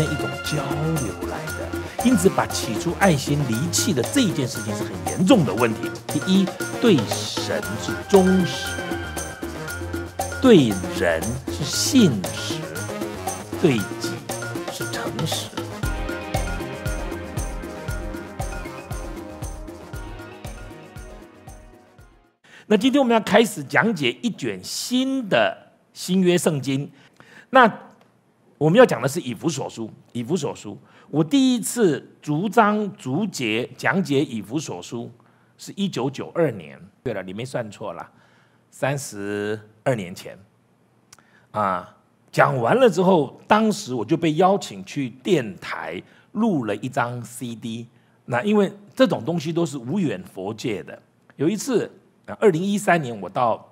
那一种交流来的，因此把起初爱心离弃的这一件事情是很严重的问题。第一，对神是忠实；对人是信实；对己是诚实。那今天我们要开始讲解一卷新的新约圣经，那。我们要讲的是《以弗所书》。《以弗所书》，我第一次逐章逐节讲解《以弗所书》是一九九二年。对了，你没算错啦，三十二年前啊，讲完了之后，当时我就被邀请去电台录了一张 CD。那因为这种东西都是无远佛界的。有一次二零一三年我到。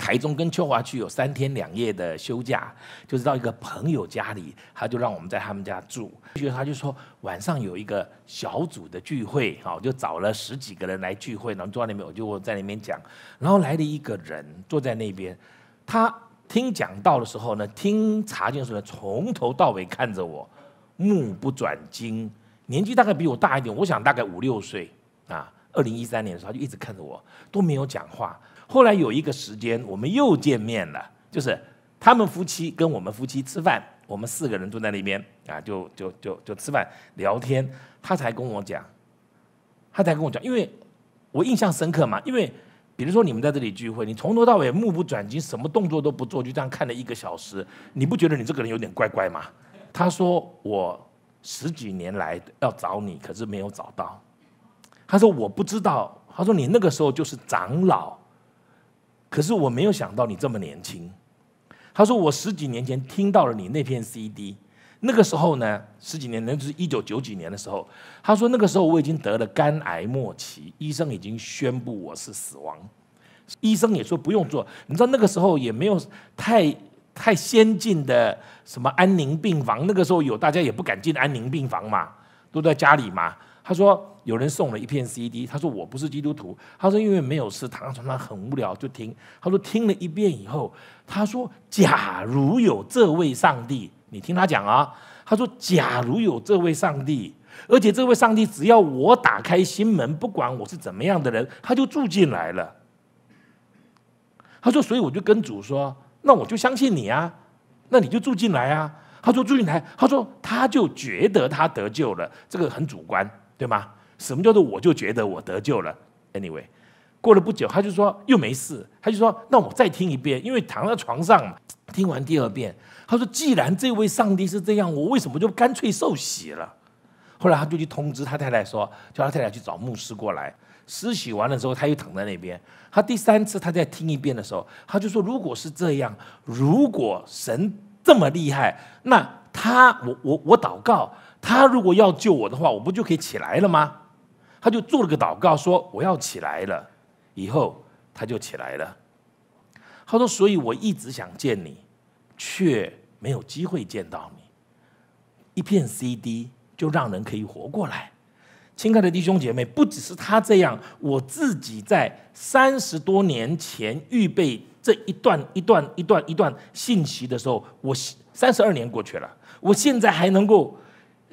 台中跟秋华区有三天两夜的休假，就是到一个朋友家里，他就让我们在他们家住。他就说晚上有一个小组的聚会，好，就找了十几个人来聚会，然后坐那边我就在那边讲，然后来了一个人坐在那边，他听讲道的时候呢，听茶经的时候，从头到尾看着我，目不转睛，年纪大概比我大一点，我想大概五六岁啊，二零一三年的时候他就一直看着我，都没有讲话。后来有一个时间，我们又见面了，就是他们夫妻跟我们夫妻吃饭，我们四个人坐在那边啊，就就就就吃饭聊天，他才跟我讲，他才跟我讲，因为我印象深刻嘛，因为比如说你们在这里聚会，你从头到尾目不转睛，什么动作都不做，就这样看了一个小时，你不觉得你这个人有点怪怪吗？他说我十几年来要找你，可是没有找到。他说我不知道，他说你那个时候就是长老。可是我没有想到你这么年轻。他说我十几年前听到了你那片 CD，那个时候呢，十几年那就是一九九几年的时候。他说那个时候我已经得了肝癌末期，医生已经宣布我是死亡，医生也说不用做。你知道那个时候也没有太太先进的什么安宁病房，那个时候有大家也不敢进安宁病房嘛，都在家里嘛。他说：“有人送了一片 CD。”他说：“我不是基督徒。”他说：“因为没有事，躺在床上很无聊，就听。”他说：“听了一遍以后，他说假如有这位上帝，你听他讲啊。”他说：“假如有这位上帝，而且这位上帝只要我打开心门，不管我是怎么样的人，他就住进来了。”他说：“所以我就跟主说，那我就相信你啊，那你就住进来啊。”他说：“住进来。”他说：“他就觉得他得救了，这个很主观。”对吗？什么叫做我就觉得我得救了？Anyway，过了不久，他就说又没事。他就说，那我再听一遍，因为躺在床上嘛。听完第二遍，他说，既然这位上帝是这样，我为什么就干脆受洗了？后来他就去通知他太太说，叫他太太去找牧师过来施洗。完了之后，他又躺在那边。他第三次，他再听一遍的时候，他就说，如果是这样，如果神这么厉害，那他，我我我祷告。他如果要救我的话，我不就可以起来了吗？他就做了个祷告，说我要起来了，以后他就起来了。他说：“所以我一直想见你，却没有机会见到你。一片 CD 就让人可以活过来。亲爱的弟兄姐妹，不只是他这样，我自己在三十多年前预备这一段一段一段一段信息的时候，我三十二年过去了，我现在还能够。”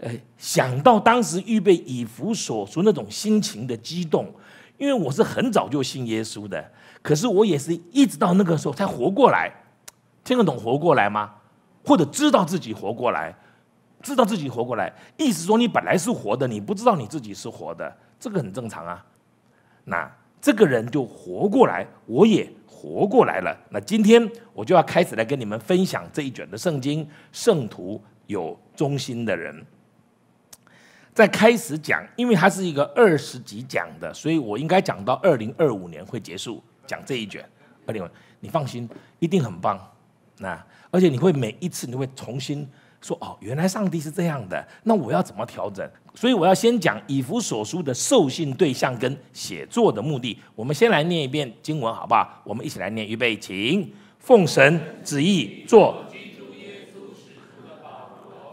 呃，想到当时预备以弗所说那种心情的激动，因为我是很早就信耶稣的，可是我也是一直到那个时候才活过来，听得懂活过来吗？或者知道自己活过来，知道自己活过来，意思说你本来是活的，你不知道你自己是活的，这个很正常啊。那这个人就活过来，我也活过来了。那今天我就要开始来跟你们分享这一卷的圣经，《圣徒有忠心的人》。在开始讲，因为它是一个二十集讲的，所以我应该讲到二零二五年会结束讲这一卷。阿弟五，你放心，一定很棒。那而且你会每一次，你会重新说哦，原来上帝是这样的，那我要怎么调整？所以我要先讲以弗所书的受信对象跟写作的目的。我们先来念一遍经文，好不好？我们一起来念，预备，请奉神旨意做。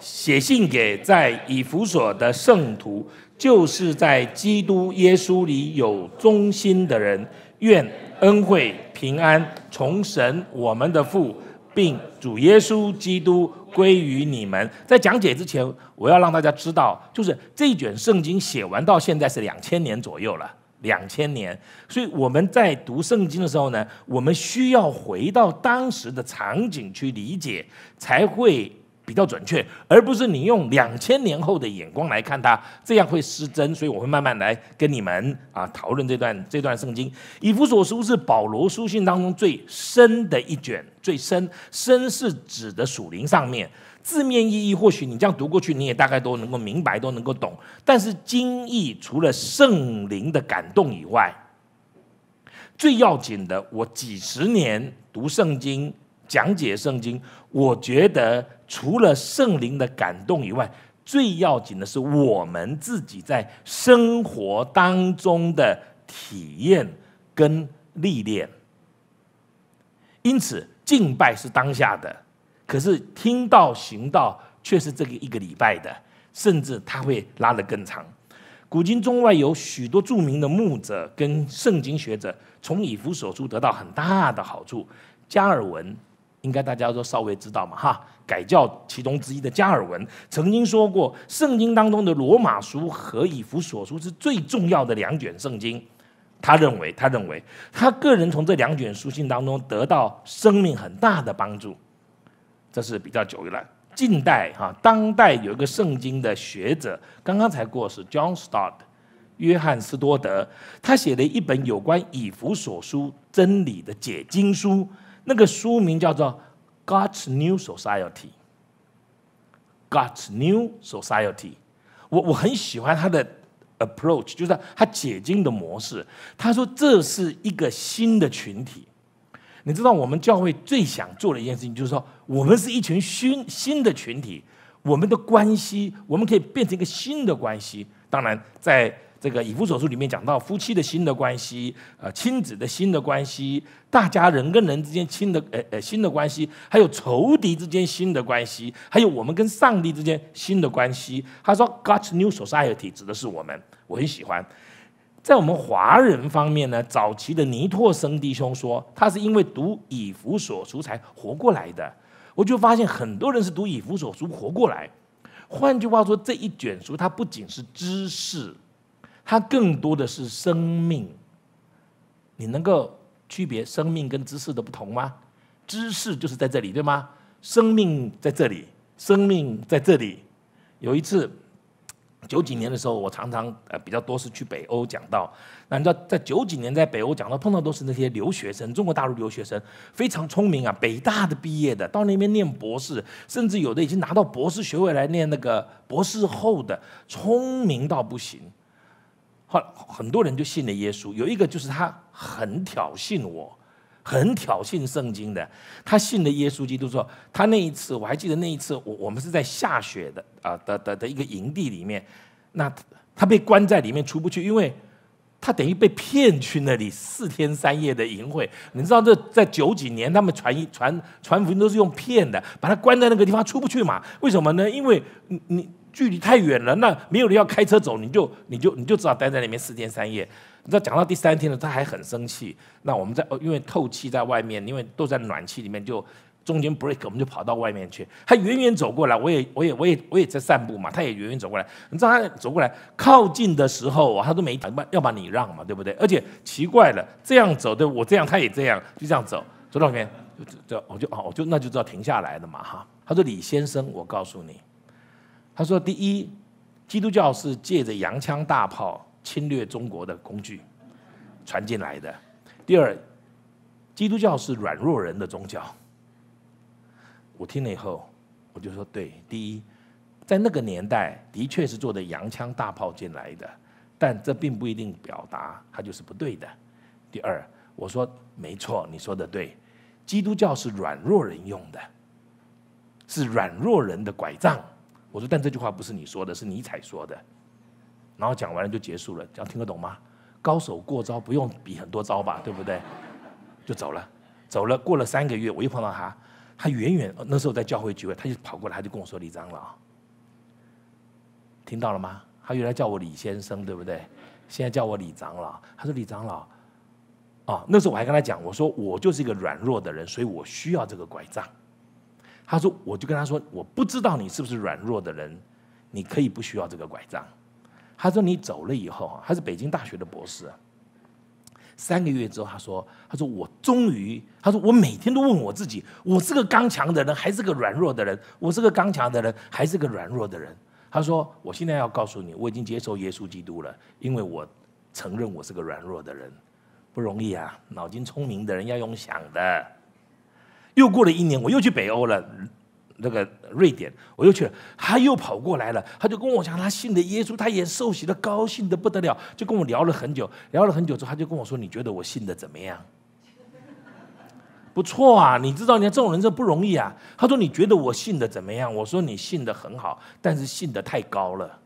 写信给在以弗所的圣徒，就是在基督耶稣里有忠心的人，愿恩惠平安从神我们的父，并主耶稣基督归于你们。在讲解之前，我要让大家知道，就是这一卷圣经写完到现在是两千年左右了，两千年。所以我们在读圣经的时候呢，我们需要回到当时的场景去理解，才会。比较准确，而不是你用两千年后的眼光来看它，这样会失真。所以我会慢慢来跟你们啊讨论这段这段圣经。以弗所书是保罗书信当中最深的一卷，最深深是指的属灵上面。字面意义或许你这样读过去，你也大概都能够明白，都能够懂。但是经意除了圣灵的感动以外，最要紧的，我几十年读圣经。讲解圣经，我觉得除了圣灵的感动以外，最要紧的是我们自己在生活当中的体验跟历练。因此，敬拜是当下的，可是听道行道却是这个一个礼拜的，甚至它会拉得更长。古今中外有许多著名的牧者跟圣经学者，从以弗所书得到很大的好处。加尔文。应该大家都稍微知道嘛，哈，改教其中之一的加尔文曾经说过，圣经当中的《罗马书》和《以弗所书》是最重要的两卷圣经。他认为，他认为他个人从这两卷书信当中得到生命很大的帮助。这是比较久了，近代哈当代有一个圣经的学者，刚刚才过世，John Stott，约翰斯多德，他写了一本有关《以弗所书》真理的解经书。那个书名叫做《God's New Society》，《God's New Society》。我我很喜欢他的 approach，就是他解经的模式。他说这是一个新的群体。你知道，我们教会最想做的一件事情，就是说，我们是一群新新的群体，我们的关系，我们可以变成一个新的关系。当然，在。这个以弗所书里面讲到夫妻的新的关系，呃，亲子的新的关系，大家人跟人之间新的呃呃新的关系，还有仇敌之间新的关系，还有我们跟上帝之间新的关系。他说，God's new society 指的是我们，我很喜欢。在我们华人方面呢，早期的尼拓生弟兄说，他是因为读以弗所书才活过来的。我就发现很多人是读以弗所书活过来。换句话说，这一卷书它不仅是知识。它更多的是生命，你能够区别生命跟知识的不同吗？知识就是在这里，对吗？生命在这里，生命在这里。有一次，九几年的时候，我常常呃比较多是去北欧讲到，那你知道在九几年在北欧讲到碰到都是那些留学生，中国大陆留学生非常聪明啊，北大的毕业的到那边念博士，甚至有的已经拿到博士学位来念那个博士后的，聪明到不行。很多人就信了耶稣，有一个就是他很挑衅我，很挑衅圣经的。他信了耶稣基督之后，他那一次我还记得那一次，我我们是在下雪的啊的的的一个营地里面，那他被关在里面出不去，因为他等于被骗去那里四天三夜的淫秽，你知道这在九几年他们传传传福音都是用骗的，把他关在那个地方出不去嘛？为什么呢？因为你。距离太远了，那没有人要开车走，你就你就你就只好待在那边四天三夜。你知道讲到第三天了，他还很生气。那我们在哦，因为透气在外面，因为都在暖气里面，就中间 break，我们就跑到外面去。他远远走过来，我也我也我也我也在散步嘛。他也远远走过来，你知道他走过来靠近的时候他都没讲嘛，要把你让嘛，对不对？而且奇怪了，这样走对我这样，他也这样，就这样走走到那边，就我就哦我就那就知道停下来了嘛哈。他说：“李先生，我告诉你。”他说：“第一，基督教是借着洋枪大炮侵略中国的工具传进来的；第二，基督教是软弱人的宗教。”我听了以后，我就说：“对，第一，在那个年代的确是坐着洋枪大炮进来的，但这并不一定表达它就是不对的。第二，我说没错，你说的对，基督教是软弱人用的，是软弱人的拐杖。”我说，但这句话不是你说的，是尼采说的。然后讲完了就结束了，讲听得懂吗？高手过招不用比很多招吧，对不对？就走了，走了。过了三个月，我又碰到他，他远远那时候在教会聚会，他就跑过来，他就跟我说：“李长老，听到了吗？”他原来叫我李先生，对不对？现在叫我李长老。他说：“李长老，啊，那时候我还跟他讲，我说我就是一个软弱的人，所以我需要这个拐杖。”他说：“我就跟他说，我不知道你是不是软弱的人，你可以不需要这个拐杖。”他说：“你走了以后啊，他是北京大学的博士。三个月之后，他说：‘他说我终于，他说我每天都问我自己，我是个刚强的人还是个软弱的人？我是个刚强的人还是个软弱的人？’他说：‘我现在要告诉你，我已经接受耶稣基督了，因为我承认我是个软弱的人。’不容易啊，脑筋聪明的人要用想的。”又过了一年，我又去北欧了，那个瑞典，我又去了，他又跑过来了，他就跟我讲他信的耶稣，他也受洗了，高兴的不得了，就跟我聊了很久，聊了很久之后，他就跟我说：“你觉得我信的怎么样？” 不错啊，你知道，你看这种人这不容易啊。他说：“你觉得我信的怎么样？”我说：“你信的很好，但是信的太高了。”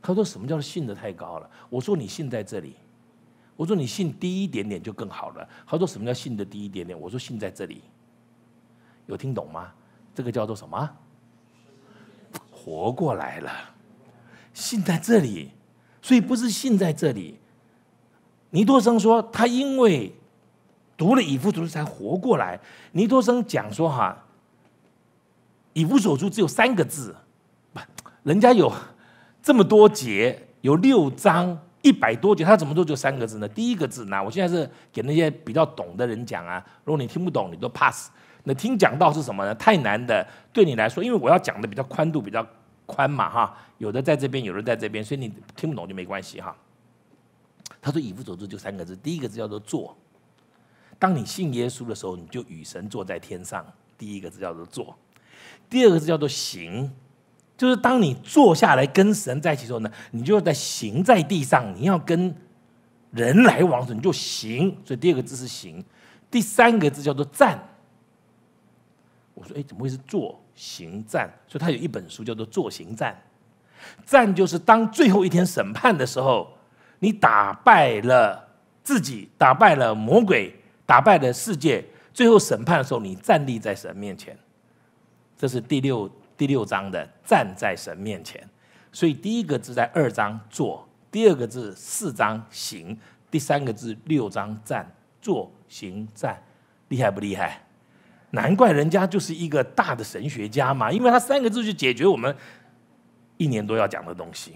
他说：“什么叫信的太高了？”我说：“你信在这里。”我说你信低一点点就更好了。他说什么叫信的低一点点？我说信在这里，有听懂吗？这个叫做什么？活过来了，信在这里，所以不是信在这里。尼多生说他因为读了《以弗所书》才活过来。尼多生讲说哈，《以弗所书》只有三个字，不，人家有这么多节，有六章。一百多节，他怎么做就三个字呢？第一个字，呢，我现在是给那些比较懂的人讲啊。如果你听不懂，你都 pass。那听讲道是什么呢？太难的，对你来说，因为我要讲的比较宽度比较宽嘛，哈。有的在这边，有的在这边，所以你听不懂就没关系哈。他说：“以父所书就三个字，第一个字叫做做。当你信耶稣的时候，你就与神坐在天上。第一个字叫做做；第二个字叫做行。”就是当你坐下来跟神在一起的时候呢，你就在行在地上，你要跟人来往时，你就行。所以第二个字是行，第三个字叫做站。我说，哎，怎么会是坐、行、站？所以他有一本书叫做《坐行站》。站就是当最后一天审判的时候，你打败了自己，打败了魔鬼，打败了世界，最后审判的时候，你站立在神面前。这是第六。第六章的站在神面前，所以第一个字在二章坐，第二个字四章行，第三个字六章站坐行站，厉害不厉害？难怪人家就是一个大的神学家嘛，因为他三个字就解决我们一年多要讲的东西。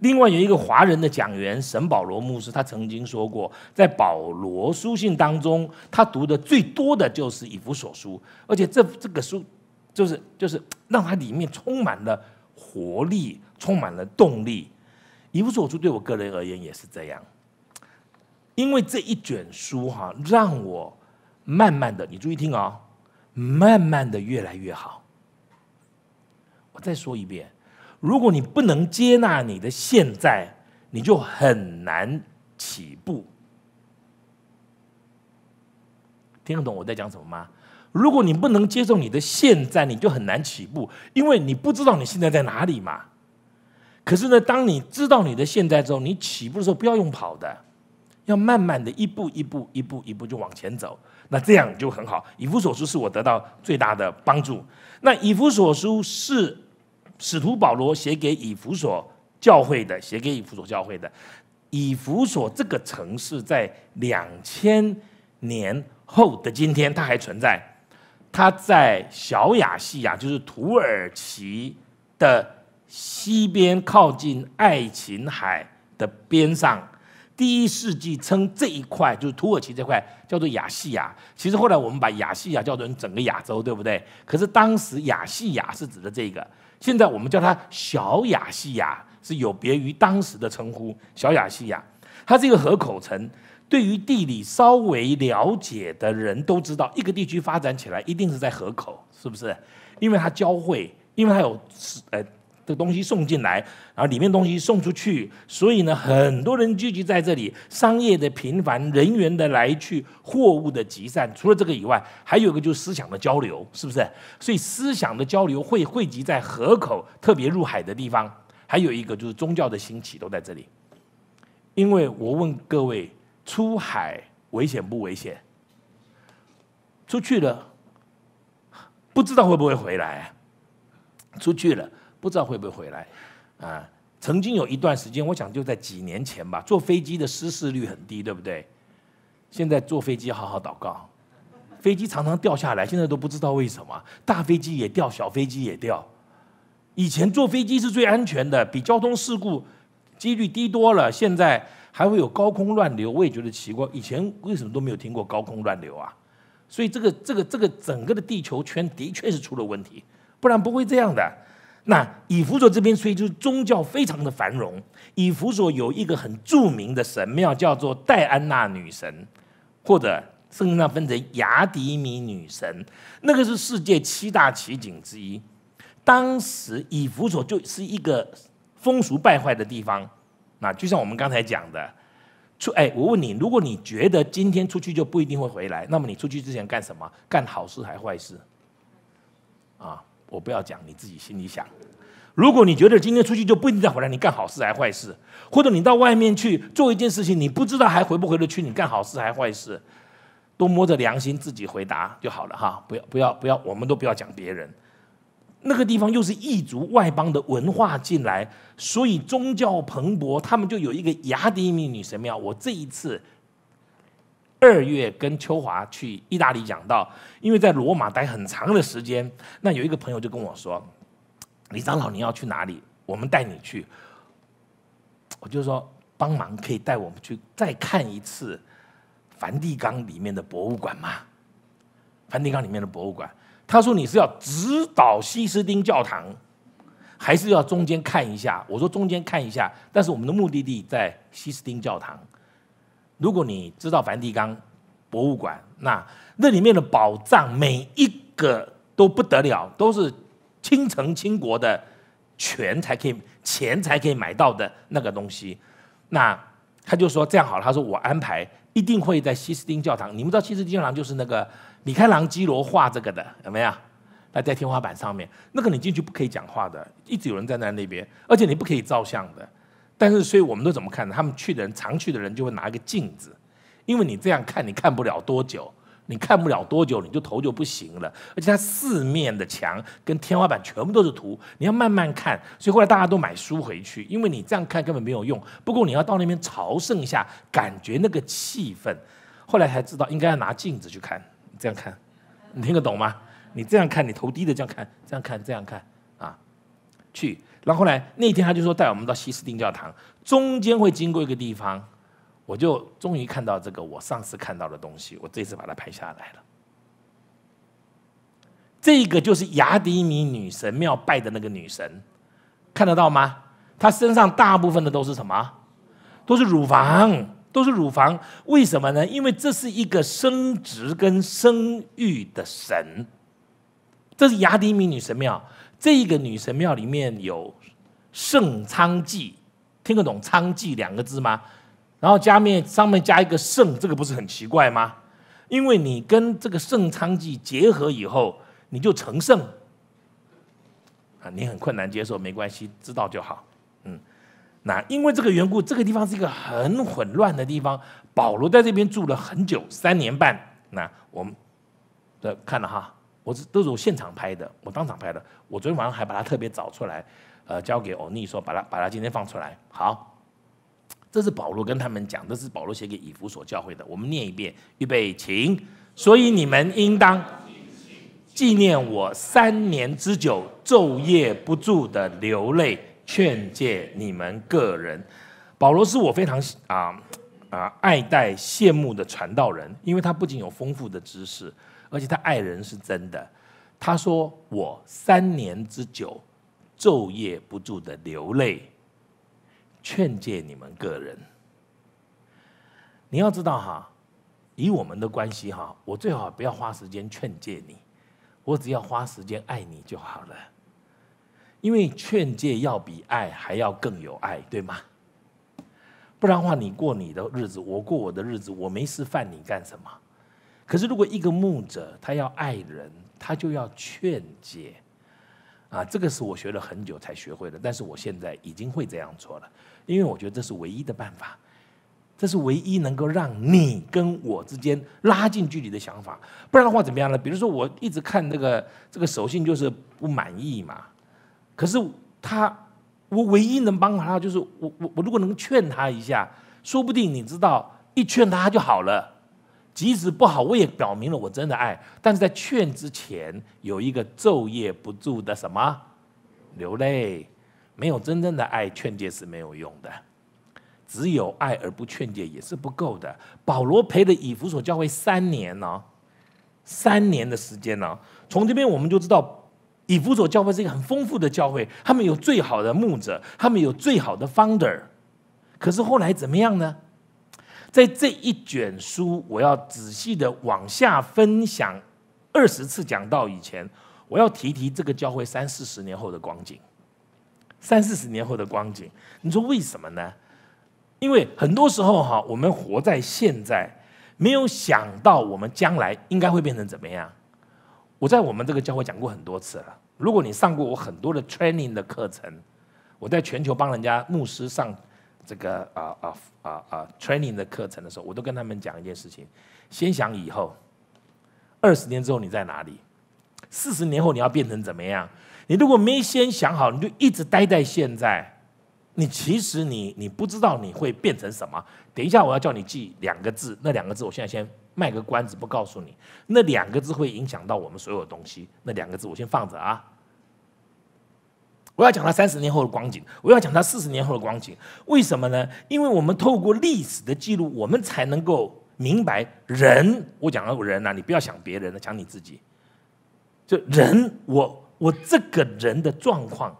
另外有一个华人的讲员神保罗牧师，他曾经说过，在保罗书信当中，他读的最多的就是以弗所书，而且这这个书。就是就是让它里面充满了活力，充满了动力。《一无所书对我个人而言也是这样，因为这一卷书哈，让我慢慢的，你注意听哦，慢慢的越来越好。我再说一遍，如果你不能接纳你的现在，你就很难起步。听得懂我在讲什么吗？如果你不能接受你的现在，你就很难起步，因为你不知道你现在在哪里嘛。可是呢，当你知道你的现在之后，你起步的时候不要用跑的，要慢慢的一步一步一步一步就往前走，那这样就很好。以弗所书是我得到最大的帮助。那以弗所书是使徒保罗写给以弗所教会的，写给以弗所教会的。以弗所这个城市在两千年后的今天，它还存在。它在小亚细亚，就是土耳其的西边靠近爱琴海的边上。第一世纪称这一块就是土耳其这块叫做亚细亚。其实后来我们把亚细亚叫做整个亚洲，对不对？可是当时亚细亚是指的这个。现在我们叫它小亚细亚，是有别于当时的称呼。小亚细亚，它是一个河口城。对于地理稍微了解的人都知道，一个地区发展起来一定是在河口，是不是？因为它交汇，因为它有呃这东西送进来，然后里面东西送出去，所以呢，很多人聚集在这里，商业的频繁，人员的来去，货物的集散。除了这个以外，还有一个就是思想的交流，是不是？所以思想的交流会汇集在河口，特别入海的地方。还有一个就是宗教的兴起都在这里。因为我问各位。出海危险不危险？出去了，不知道会不会回来。出去了，不知道会不会回来。啊，曾经有一段时间，我想就在几年前吧，坐飞机的失事率很低，对不对？现在坐飞机好好祷告，飞机常常掉下来，现在都不知道为什么，大飞机也掉，小飞机也掉。以前坐飞机是最安全的，比交通事故几率低多了。现在。还会有高空乱流，我也觉得奇怪。以前为什么都没有听过高空乱流啊？所以这个、这个、这个整个的地球圈的确是出了问题，不然不会这样的。那以弗所这边，所以就是宗教非常的繁荣。以弗所有一个很著名的神庙，叫做戴安娜女神，或者圣经上分成雅迪米女神，那个是世界七大奇景之一。当时以弗所就是一个风俗败坏的地方。啊，就像我们刚才讲的，出哎，我问你，如果你觉得今天出去就不一定会回来，那么你出去之前干什么？干好事还坏事？啊，我不要讲，你自己心里想。如果你觉得今天出去就不一定再回来，你干好事还坏事？或者你到外面去做一件事情，你不知道还回不回得去，你干好事还坏事？都摸着良心自己回答就好了哈，不要不要不要，我们都不要讲别人。那个地方又是异族外邦的文化进来，所以宗教蓬勃，他们就有一个雅典密女神庙。我这一次二月跟秋华去意大利讲到，因为在罗马待很长的时间，那有一个朋友就跟我说：“李长老，你要去哪里？我们带你去。”我就说：“帮忙可以带我们去再看一次梵蒂冈里面的博物馆吗？”梵蒂冈里面的博物馆。他说：“你是要直捣西斯丁教堂，还是要中间看一下？”我说：“中间看一下。”但是我们的目的地在西斯丁教堂。如果你知道梵蒂冈博物馆，那那里面的宝藏每一个都不得了，都是倾城倾国的权才可以、钱才可以买到的那个东西。那他就说：“这样好了。”他说：“我安排，一定会在西斯丁教堂。”你们知道西斯丁教堂就是那个。你看朗基罗画这个的有没有？那在天花板上面，那个你进去不可以讲话的，一直有人站在那边，而且你不可以照相的。但是，所以我们都怎么看？他们去的人，常去的人就会拿一个镜子，因为你这样看，你看不了多久，你看不了多久，你就头就不行了。而且它四面的墙跟天花板全部都是图，你要慢慢看。所以后来大家都买书回去，因为你这样看根本没有用。不过你要到那边朝圣一下，感觉那个气氛，后来才知道应该要拿镜子去看。这样看，你听得懂吗？你这样看，你头低的这样看，这样看，这样看啊，去。然后呢，那天他就说带我们到西斯丁教堂，中间会经过一个地方，我就终于看到这个我上次看到的东西，我这次把它拍下来了。这个就是雅迪米女神庙拜的那个女神，看得到吗？她身上大部分的都是什么？都是乳房。都是乳房，为什么呢？因为这是一个生殖跟生育的神，这是雅典米女神庙。这个女神庙里面有圣昌祭，听得懂“昌祭”两个字吗？然后加面上面加一个圣，这个不是很奇怪吗？因为你跟这个圣昌祭结合以后，你就成圣啊！你很困难接受，没关系，知道就好。那因为这个缘故，这个地方是一个很混乱的地方。保罗在这边住了很久，三年半。那我们，的看了哈，我这都是我现场拍的，我当场拍的。我昨天晚上还把它特别找出来，呃，交给欧尼说，把它把它今天放出来。好，这是保罗跟他们讲，这是保罗写给以弗所教会的。我们念一遍，预备，请。所以你们应当纪念我三年之久，昼夜不住的流泪。劝诫你们个人，保罗是我非常啊啊爱戴羡慕的传道人，因为他不仅有丰富的知识，而且他爱人是真的。他说我三年之久，昼夜不住的流泪，劝诫你们个人。你要知道哈，以我们的关系哈，我最好不要花时间劝诫你，我只要花时间爱你就好了。因为劝诫要比爱还要更有爱，对吗？不然的话，你过你的日子，我过我的日子，我没事犯你干什么？可是，如果一个牧者他要爱人，他就要劝诫啊。这个是我学了很久才学会的，但是我现在已经会这样做了。因为我觉得这是唯一的办法，这是唯一能够让你跟我之间拉近距离的想法。不然的话，怎么样呢？比如说，我一直看这个这个手信就是不满意嘛。可是他，我唯一能帮他，就是我我我如果能劝他一下，说不定你知道，一劝他就好了。即使不好，我也表明了我真的爱。但是在劝之前，有一个昼夜不住的什么流泪，没有真正的爱，劝诫是没有用的。只有爱而不劝诫也是不够的。保罗陪了以弗所教会三年呢，三年的时间呢，从这边我们就知道。以弗所教会是一个很丰富的教会，他们有最好的牧者，他们有最好的 founder，可是后来怎么样呢？在这一卷书，我要仔细的往下分享二十次讲到以前，我要提提这个教会三四十年后的光景。三四十年后的光景，你说为什么呢？因为很多时候哈，我们活在现在，没有想到我们将来应该会变成怎么样。我在我们这个教会讲过很多次了。如果你上过我很多的 training 的课程，我在全球帮人家牧师上这个啊啊啊啊 training 的课程的时候，我都跟他们讲一件事情：先想以后，二十年之后你在哪里？四十年后你要变成怎么样？你如果没先想好，你就一直待在现在。你其实你你不知道你会变成什么。等一下我要叫你记两个字，那两个字我现在先。卖个关子，不告诉你。那两个字会影响到我们所有东西。那两个字我先放着啊。我要讲他三十年后的光景，我要讲他四十年后的光景。为什么呢？因为我们透过历史的记录，我们才能够明白人。我讲到人啊，你不要想别人了，想你自己。就人，我我这个人的状况，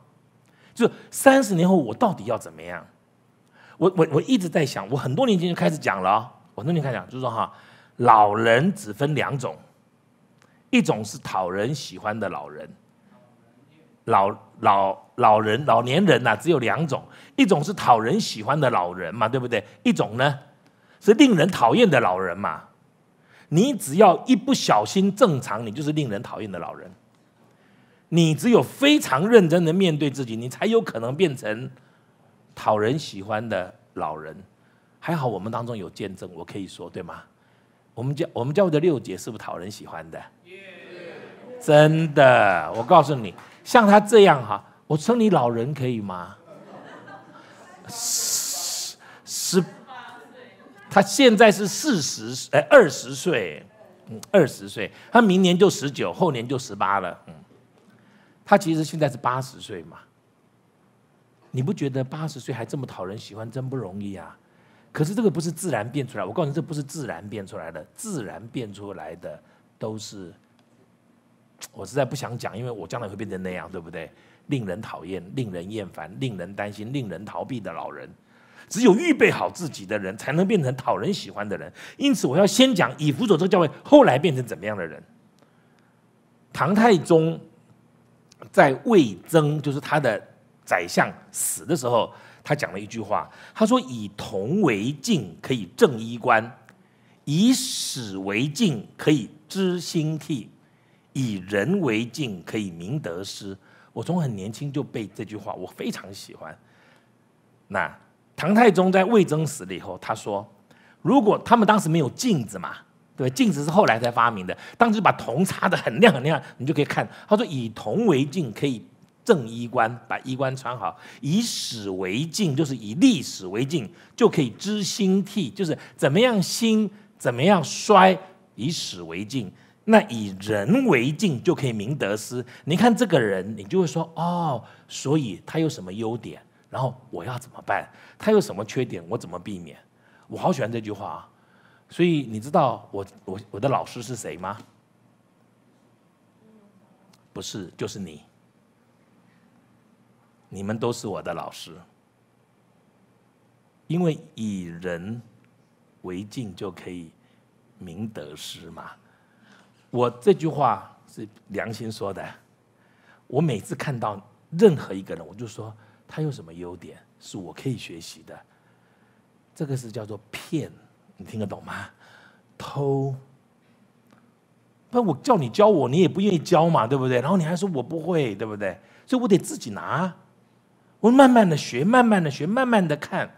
就三十年后我到底要怎么样？我我我一直在想，我很多年前就开始讲了，我那天开始讲，就是说哈。老人只分两种，一种是讨人喜欢的老人，老老老人老年人呐，只有两种，一种是讨人喜欢的老人嘛，对不对？一种呢是令人讨厌的老人嘛。你只要一不小心正常，你就是令人讨厌的老人。你只有非常认真的面对自己，你才有可能变成讨人喜欢的老人。还好我们当中有见证，我可以说对吗？我们教我们教会的六姐是不是讨人喜欢的？真的，我告诉你，像他这样哈，我称你老人可以吗？十，他现在是四十，哎，二十岁，嗯，二十岁，他明年就十九，后年就十八了，嗯，他其实现在是八十岁嘛，你不觉得八十岁还这么讨人喜欢，真不容易啊？可是这个不是自然变出来，我告诉你，这不是自然变出来的，自然变出来的都是，我实在不想讲，因为我将来会变成那样，对不对？令人讨厌、令人厌烦、令人担心、令人逃避的老人，只有预备好自己的人才能变成讨人喜欢的人。因此，我要先讲以辅佐这个教会，后来变成怎么样的人。唐太宗在魏征，就是他的宰相死的时候。他讲了一句话，他说：“以铜为镜，可以正衣冠；以史为镜，可以知兴替；以人为镜，可以明得失。”我从很年轻就背这句话，我非常喜欢。那唐太宗在魏征死了以后，他说：“如果他们当时没有镜子嘛，对镜子是后来才发明的，当时把铜擦的很亮很亮，你就可以看。”他说：“以铜为镜，可以。”正衣冠，把衣冠穿好。以史为镜，就是以历史为镜，就可以知兴替，就是怎么样兴，怎么样衰。以史为镜，那以人为镜，就可以明得失。你看这个人，你就会说哦，所以他有什么优点，然后我要怎么办？他有什么缺点，我怎么避免？我好喜欢这句话。所以你知道我我我的老师是谁吗？不是，就是你。你们都是我的老师，因为以人为镜就可以明得失嘛。我这句话是良心说的。我每次看到任何一个人，我就说他有什么优点是我可以学习的。这个是叫做骗，你听得懂吗？偷，那我叫你教我，你也不愿意教嘛，对不对？然后你还说我不会，对不对？所以我得自己拿。我们慢慢的学，慢慢的学，慢慢的看，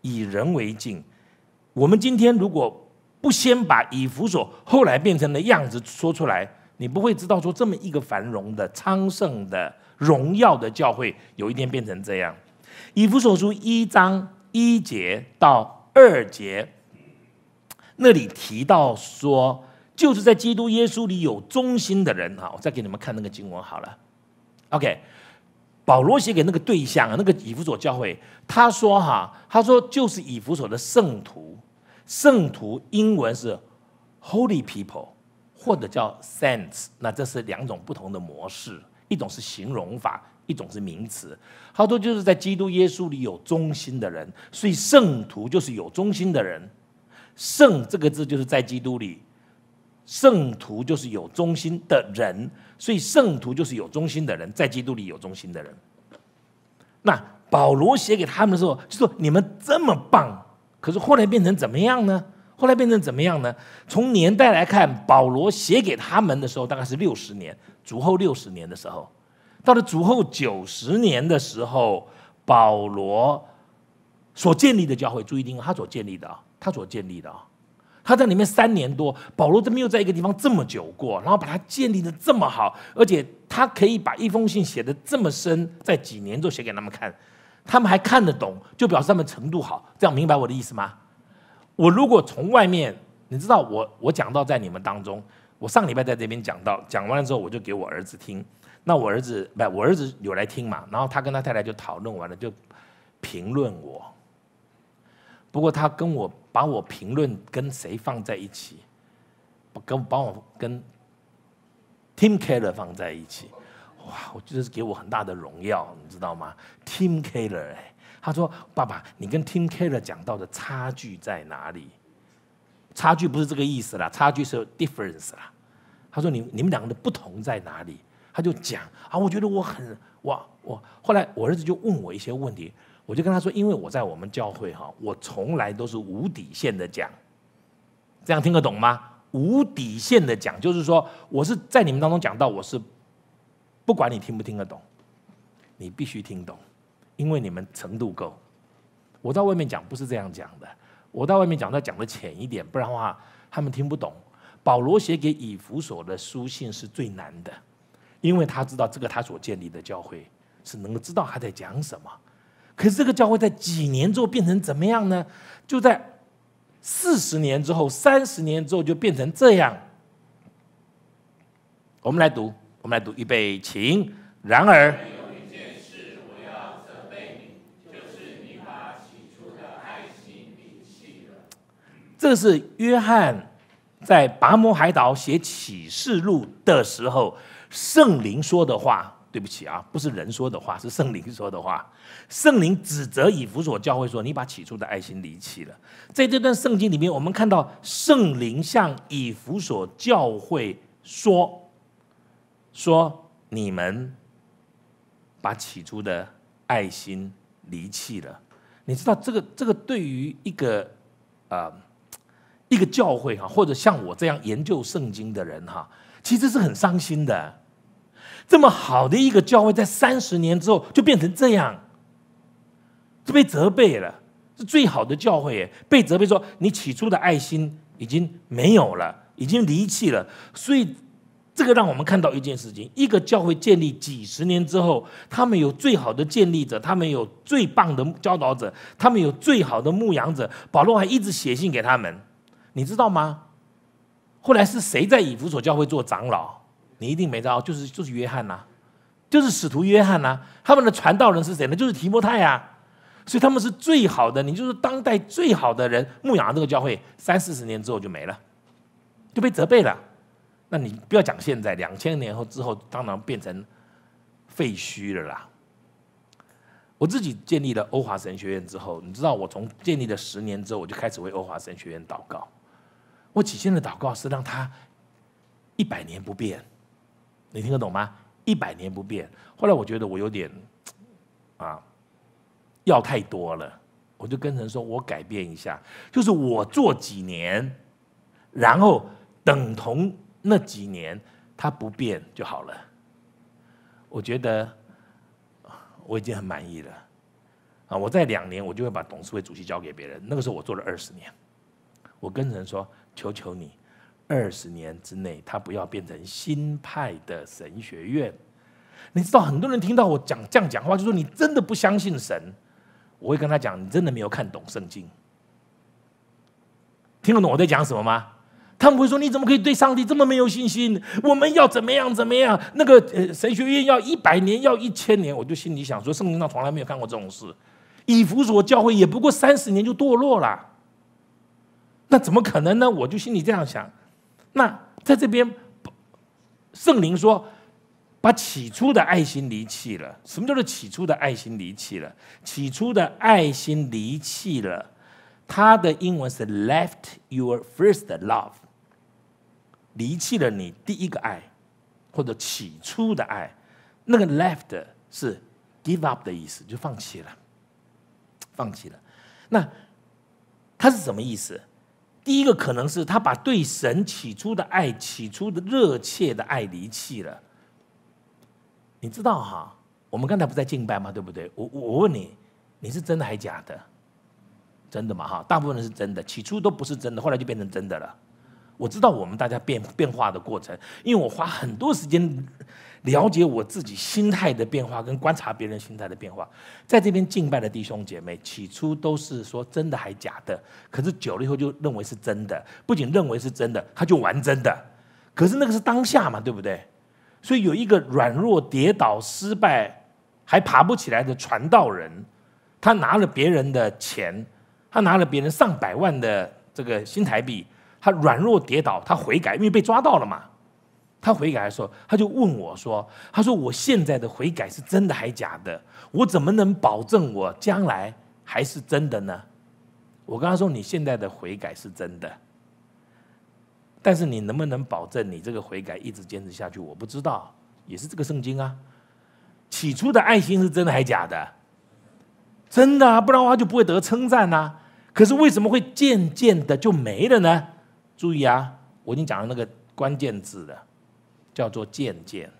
以人为镜。我们今天如果不先把以弗所后来变成的样子说出来，你不会知道说这么一个繁荣的、昌盛的、荣耀的教会有一天变成这样。以弗所书一章一节到二节，那里提到说，就是在基督耶稣里有忠心的人哈。我再给你们看那个经文好了。OK。保罗写给那个对象啊，那个以弗所教会，他说哈，他说就是以弗所的圣徒，圣徒英文是 holy people，或者叫 saints，那这是两种不同的模式，一种是形容法，一种是名词，好多就是在基督耶稣里有忠心的人，所以圣徒就是有忠心的人，圣这个字就是在基督里。圣徒就是有忠心的人，所以圣徒就是有忠心的人，在基督里有忠心的人。那保罗写给他们的时候，就说你们这么棒，可是后来变成怎么样呢？后来变成怎么样呢？从年代来看，保罗写给他们的时候大概是六十年，主后六十年的时候，到了主后九十年的时候，保罗所建立的教会，注意听，他所建立的啊，他所建立的啊。他在里面三年多，保罗都没有在一个地方这么久过，然后把他建立的这么好，而且他可以把一封信写的这么深，在几年就写给他们看，他们还看得懂，就表示他们程度好，这样明白我的意思吗？我如果从外面，你知道我我讲到在你们当中，我上礼拜在这边讲到，讲完了之后我就给我儿子听，那我儿子不，我儿子有来听嘛，然后他跟他太太就讨论完了，就评论我，不过他跟我。把我评论跟谁放在一起？跟把我跟 Tim Keller 放在一起。哇，我觉得是给我很大的荣耀，你知道吗？Tim Keller，哎，他说：“爸爸，你跟 Tim Keller 讲到的差距在哪里？”差距不是这个意思啦，差距是 difference 啦。他说：“你你们两个的不同在哪里？”他就讲：“啊，我觉得我很哇我。”后来我儿子就问我一些问题。我就跟他说：“因为我在我们教会哈，我从来都是无底线的讲，这样听得懂吗？无底线的讲，就是说我是在你们当中讲到，我是不管你听不听得懂，你必须听懂，因为你们程度够。我在外面讲不是这样讲的，我在外面讲，再讲的浅一点，不然的话他们听不懂。保罗写给以弗所的书信是最难的，因为他知道这个他所建立的教会是能够知道他在讲什么。”可是这个教会，在几年之后变成怎么样呢？就在四十年之后、三十年之后，就变成这样。我们来读，我们来读，预备，请。然而，这是约翰在拔摩海岛写启示录的时候，圣灵说的话。对不起啊，不是人说的话，是圣灵说的话。圣灵指责以弗所教会说：“你把起初的爱心离弃了。”在这段圣经里面，我们看到圣灵向以弗所教会说：“说你们把起初的爱心离弃了。”你知道这个这个对于一个啊一个教会哈，或者像我这样研究圣经的人哈，其实是很伤心的。这么好的一个教会，在三十年之后就变成这样，就被责备了。是最好的教会，被责备说你起初的爱心已经没有了，已经离弃了。所以这个让我们看到一件事情：一个教会建立几十年之后，他们有最好的建立者，他们有最棒的教导者，他们有最好的牧羊者。保罗还一直写信给他们，你知道吗？后来是谁在以弗所教会做长老？你一定没招，就是就是约翰呐，就是使徒约翰呐，他们的传道人是谁呢？就是提摩太啊，所以他们是最好的，你就是当代最好的人牧养这个教会，三四十年之后就没了，就被责备了。那你不要讲现在，两千年后之后，当然变成废墟了啦。我自己建立了欧华神学院之后，你知道我从建立了十年之后，我就开始为欧华神学院祷告，我起先的祷告是让他一百年不变。你听得懂吗？一百年不变。后来我觉得我有点，啊，要太多了，我就跟人说，我改变一下，就是我做几年，然后等同那几年它不变就好了。我觉得我已经很满意了，啊，我在两年我就会把董事会主席交给别人。那个时候我做了二十年，我跟人说，求求你。二十年之内，他不要变成新派的神学院。你知道，很多人听到我讲这样讲话，就说你真的不相信神。我会跟他讲，你真的没有看懂圣经。听得懂我在讲什么吗？他们会说，你怎么可以对上帝这么没有信心？我们要怎么样怎么样？那个神学院要一百年，要一千年，我就心里想说，圣经上从来没有看过这种事。以弗所教会也不过三十年就堕落了，那怎么可能呢？我就心里这样想。那在这边，圣灵说：“把起初的爱心离弃了。”什么叫做起初的爱心离弃了？起初的爱心离弃了，它的英文是 “left your first love”，离弃了你第一个爱，或者起初的爱。那个 “left” 是 “give up” 的意思，就放弃了，放弃了。那它是什么意思？第一个可能是他把对神起初的爱、起初的热切的爱离弃了。你知道哈，我们刚才不在敬拜吗？对不对？我我问你，你是真的还假的？真的嘛哈？大部分人是真的，起初都不是真的，后来就变成真的了。我知道我们大家变变化的过程，因为我花很多时间。了解我自己心态的变化，跟观察别人心态的变化，在这边敬拜的弟兄姐妹，起初都是说真的还假的，可是久了以后就认为是真的，不仅认为是真的，他就玩真的。可是那个是当下嘛，对不对？所以有一个软弱跌倒失败还爬不起来的传道人，他拿了别人的钱，他拿了别人上百万的这个新台币，他软弱跌倒，他悔改，因为被抓到了嘛。他悔改候，他就问我说：“他说我现在的悔改是真的还假的？我怎么能保证我将来还是真的呢？”我跟他说：“你现在的悔改是真的，但是你能不能保证你这个悔改一直坚持下去？我不知道。也是这个圣经啊，起初的爱心是真的还假的？真的啊，不然的话就不会得称赞呐。可是为什么会渐渐的就没了呢？注意啊，我已经讲了那个关键字了。”叫做渐渐，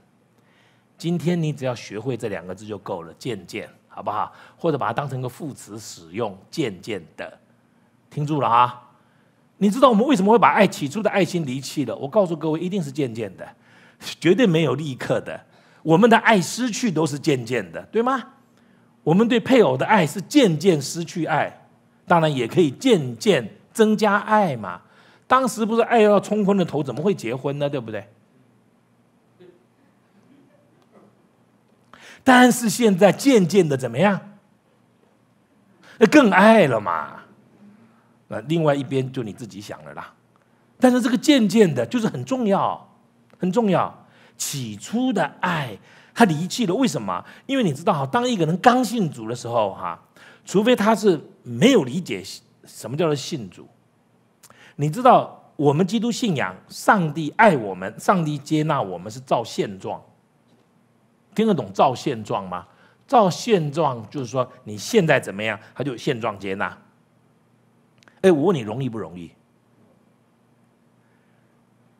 今天你只要学会这两个字就够了。渐渐，好不好？或者把它当成一个副词使用，渐渐的。听住了啊！你知道我们为什么会把爱起初的爱心离弃了？我告诉各位，一定是渐渐的，绝对没有立刻的。我们的爱失去都是渐渐的，对吗？我们对配偶的爱是渐渐失去爱，当然也可以渐渐增加爱嘛。当时不是爱要冲昏了头，怎么会结婚呢？对不对？但是现在渐渐的怎么样？更爱了嘛？那另外一边就你自己想了啦。但是这个渐渐的，就是很重要，很重要。起初的爱，他离弃了，为什么？因为你知道哈，当一个人刚信主的时候哈，除非他是没有理解什么叫做信主。你知道我们基督信仰，上帝爱我们，上帝接纳我们是照现状。听得懂照现状吗？照现状就是说你现在怎么样，他就现状接纳。哎，我问你容易不容易？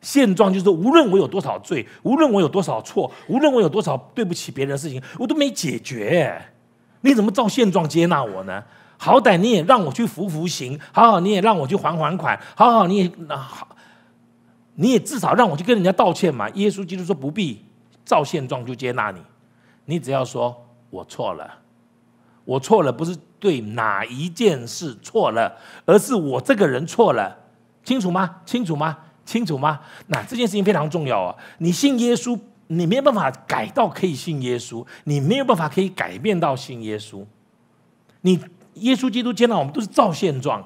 现状就是无论我有多少罪，无论我有多少错，无论我有多少对不起别人的事情，我都没解决。你怎么照现状接纳我呢？好歹你也让我去服服刑，好好你也让我去还还款，好好你也好，你也至少让我去跟人家道歉嘛。耶稣基督说不必。照现状就接纳你，你只要说“我错了，我错了”，不是对哪一件事错了，而是我这个人错了，清楚吗？清楚吗？清楚吗？那这件事情非常重要哦。你信耶稣，你没有办法改到可以信耶稣，你没有办法可以改变到信耶稣。你耶稣基督接纳我们都是照现状，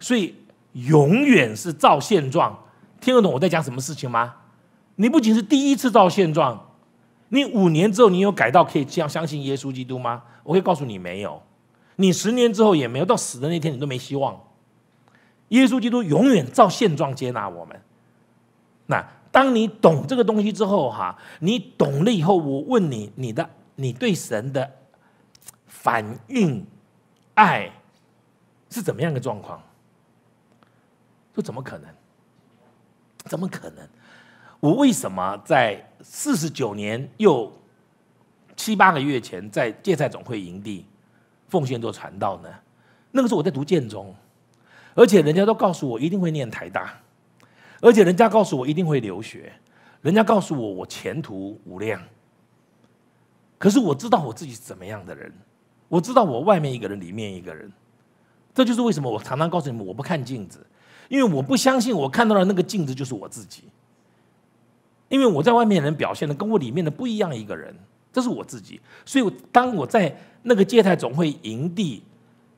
所以永远是照现状。听得懂我在讲什么事情吗？你不仅是第一次照现状。你五年之后，你有改到可以这样相信耶稣基督吗？我可以告诉你，没有。你十年之后也没有，到死的那天你都没希望。耶稣基督永远照现状接纳我们。那当你懂这个东西之后，哈，你懂了以后，我问你，你的你对神的反应爱是怎么样的状况？说怎么可能？怎么可能？我为什么在四十九年又七八个月前在芥菜总会营地奉献做传道呢？那个时候我在读建中，而且人家都告诉我一定会念台大，而且人家告诉我一定会留学，人家告诉我我前途无量。可是我知道我自己是怎么样的人，我知道我外面一个人，里面一个人。这就是为什么我常常告诉你们，我不看镜子，因为我不相信我看到的那个镜子就是我自己。因为我在外面人表现的跟我里面的不一样一个人，这是我自己。所以当我在那个街泰总会营地，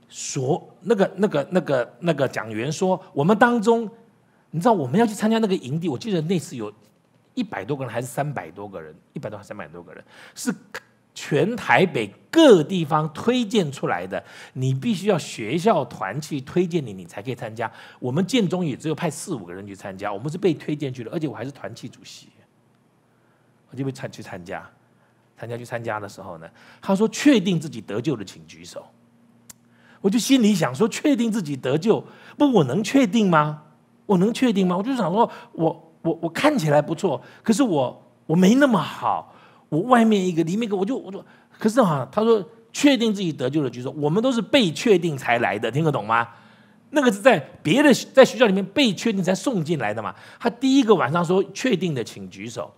所那个那个那个那个讲员说，我们当中，你知道我们要去参加那个营地，我记得那次有一百多个人还是三百多个人，一百多还是三百多个人，是全台北各地方推荐出来的。你必须要学校团契推荐你，你才可以参加。我们建中也只有派四五个人去参加，我们是被推荐去的，而且我还是团契主席。我就被参去参加，参加去参加的时候呢，他说：“确定自己得救的，请举手。”我就心里想说：“确定自己得救，不我能确定吗？我能确定吗？”我就想说：“我我我看起来不错，可是我我没那么好。我外面一个，里面一个，我就我就，可是啊。”他说：“确定自己得救的举手。”我们都是被确定才来的，听得懂吗？那个是在别的在学校里面被确定才送进来的嘛。他第一个晚上说：“确定的，请举手。”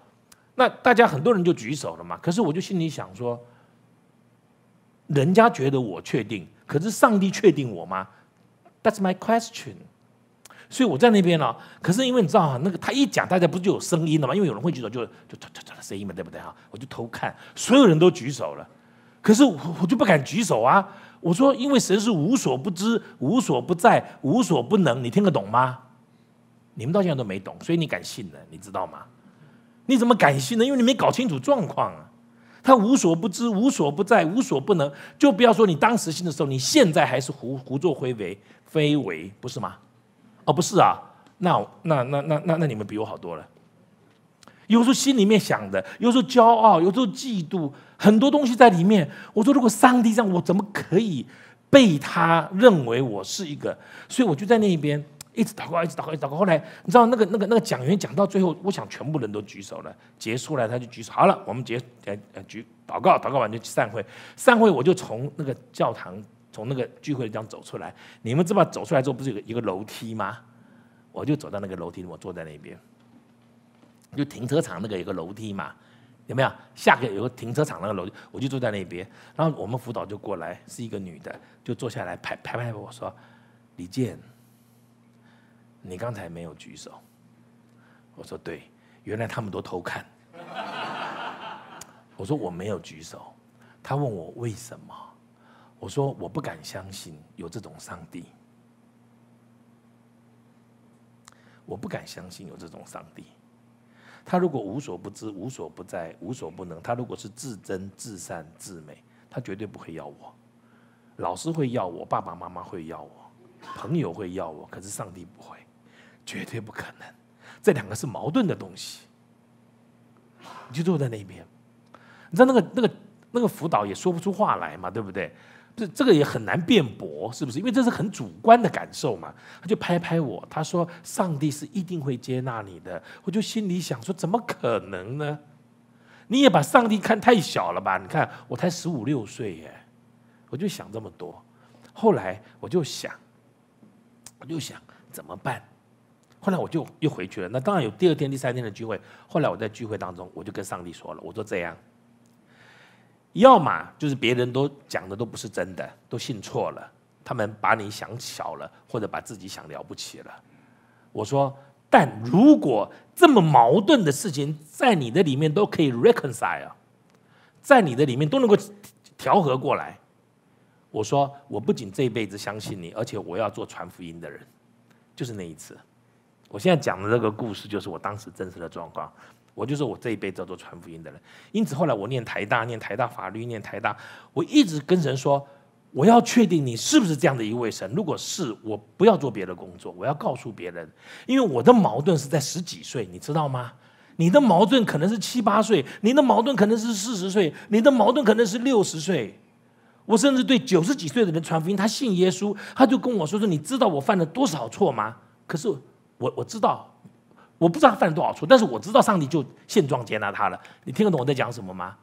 那大家很多人就举手了嘛，可是我就心里想说，人家觉得我确定，可是上帝确定我吗？That's my question。所以我在那边呢，可是因为你知道哈，那个他一讲，大家不是就有声音了吗？因为有人会举手，就就突突突声音嘛，对不对啊？我就偷看，所有人都举手了，可是我就不敢举手啊！我说，因为神是无所不知、无所不在、无所不能，你听得懂吗？你们到现在都没懂，所以你敢信呢，你知道吗？你怎么敢信呢？因为你没搞清楚状况啊！他无所不知、无所不在、无所不能。就不要说你当时信的时候，你现在还是胡胡作非为，非为不是吗？哦，不是啊，那那那那那那你们比我好多了。有时候心里面想的，有时候骄傲，有时候嫉妒，很多东西在里面。我说，如果上帝让我，怎么可以被他认为我是一个？所以我就在那一边。一直祷告，一直祷告，一直祷告。后来你知道那个那个那个讲员讲到最后，我想全部人都举手了，结束了他就举手。好了，我们结呃举祷告，祷告完就散会。散会我就从那个教堂从那个聚会的地方走出来。你们知道走出来之后不是有个一个楼梯吗？我就走到那个楼梯，我坐在那边。就停车场那个有个楼梯嘛，有没有？下个有个停车场那个楼梯，我就坐在那边。然后我们辅导就过来，是一个女的，就坐下来拍拍拍我说：“李健。”你刚才没有举手，我说对，原来他们都偷看。我说我没有举手，他问我为什么？我说我不敢相信有这种上帝，我不敢相信有这种上帝。他如果无所不知、无所不在、无所不能，他如果是至真、至善、至美，他绝对不会要我。老师会要我，爸爸妈妈会要我，朋友会要我，可是上帝不会。绝对不可能，这两个是矛盾的东西。你就坐在那边，你知道那个那个那个辅导也说不出话来嘛，对不对？这这个也很难辩驳，是不是？因为这是很主观的感受嘛。他就拍拍我，他说：“上帝是一定会接纳你的。”我就心里想说：“怎么可能呢？”你也把上帝看太小了吧？你看我才十五六岁耶，我就想这么多。后来我就想，我就想怎么办？后来我就又回去了。那当然有第二天、第三天的聚会。后来我在聚会当中，我就跟上帝说了：“我说这样，要么就是别人都讲的都不是真的，都信错了。他们把你想小了，或者把自己想了不起了。”我说：“但如果这么矛盾的事情，在你的里面都可以 reconcile，在你的里面都能够调和过来。”我说：“我不仅这一辈子相信你，而且我要做传福音的人。”就是那一次。我现在讲的这个故事就是我当时真实的状况。我就说我这一辈子要做传福音的人，因此后来我念台大，念台大法律，念台大，我一直跟人说，我要确定你是不是这样的一位神。如果是我，不要做别的工作，我要告诉别人，因为我的矛盾是在十几岁，你知道吗？你的矛盾可能是七八岁，你的矛盾可能是四十岁，你的矛盾可能是六十岁。我甚至对九十几岁的人传福音，他信耶稣，他就跟我说说：“你知道我犯了多少错吗？”可是。我我知道，我不知道他犯了多少错，但是我知道上帝就现状接纳他了。你听得懂我在讲什么吗？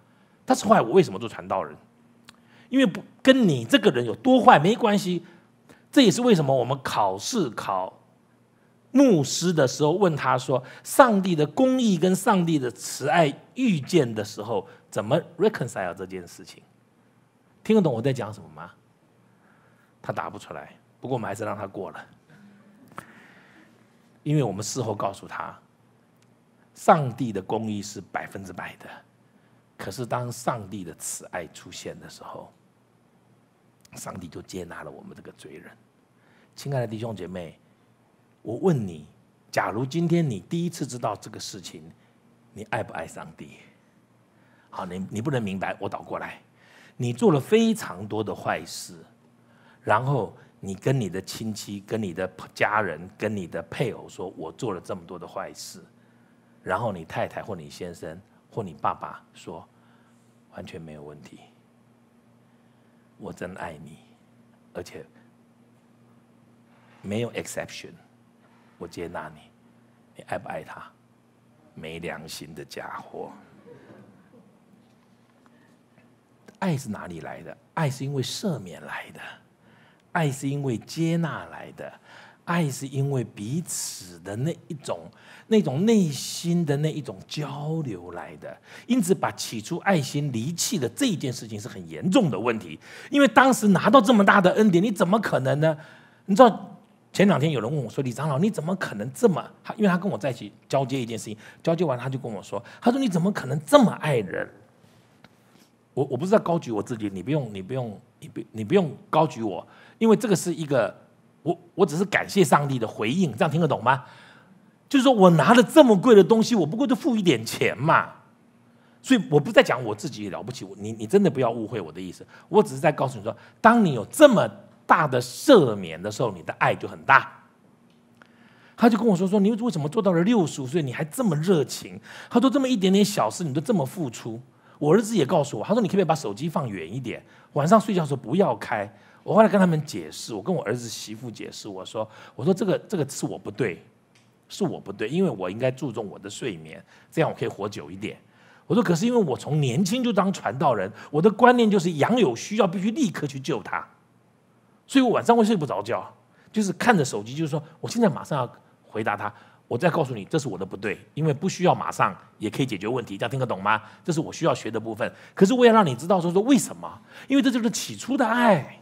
他是坏，我为什么做传道人？因为不跟你这个人有多坏没关系。这也是为什么我们考试考牧师的时候问他说：上帝的公义跟上帝的慈爱遇见的时候，怎么 reconcile 这件事情？听得懂我在讲什么吗？他答不出来，不过我们还是让他过了。因为我们事后告诉他，上帝的公义是百分之百的，可是当上帝的慈爱出现的时候，上帝就接纳了我们这个罪人。亲爱的弟兄姐妹，我问你，假如今天你第一次知道这个事情，你爱不爱上帝？好，你你不能明白，我倒过来，你做了非常多的坏事，然后。你跟你的亲戚、跟你的家人、跟你的配偶说：“我做了这么多的坏事。”然后你太太或你先生或你爸爸说：“完全没有问题，我真爱你，而且没有 exception，我接纳你。你爱不爱他？没良心的家伙！爱是哪里来的？爱是因为赦免来的。”爱是因为接纳来的，爱是因为彼此的那一种、那种内心的那一种交流来的。因此，把起初爱心离弃的这一件事情是很严重的问题。因为当时拿到这么大的恩典，你怎么可能呢？你知道，前两天有人问我说：“李长老，你怎么可能这么……”因为他跟我在一起交接一件事情，交接完他就跟我说：“他说你怎么可能这么爱人？”我我不知道高举我自己，你不用，你不用，你不，你不用高举我。因为这个是一个，我我只是感谢上帝的回应，这样听得懂吗？就是说我拿了这么贵的东西，我不过就付一点钱嘛。所以我不再讲我自己了不起，你你真的不要误会我的意思。我只是在告诉你说，当你有这么大的赦免的时候，你的爱就很大。他就跟我说说你为什么做到了六十五岁，你还这么热情？他说这么一点点小事，你都这么付出。我儿子也告诉我，他说你可不可以把手机放远一点，晚上睡觉的时候不要开。我后来跟他们解释，我跟我儿子媳妇解释，我说：“我说这个这个是我不对，是我不对，因为我应该注重我的睡眠，这样我可以活久一点。”我说：“可是因为我从年轻就当传道人，我的观念就是羊有需要必须立刻去救他，所以我晚上会睡不着觉，就是看着手机，就是说我现在马上要回答他，我再告诉你这是我的不对，因为不需要马上也可以解决问题，大家听得懂吗？这是我需要学的部分。可是我要让你知道，说说为什么？因为这就是起初的爱。”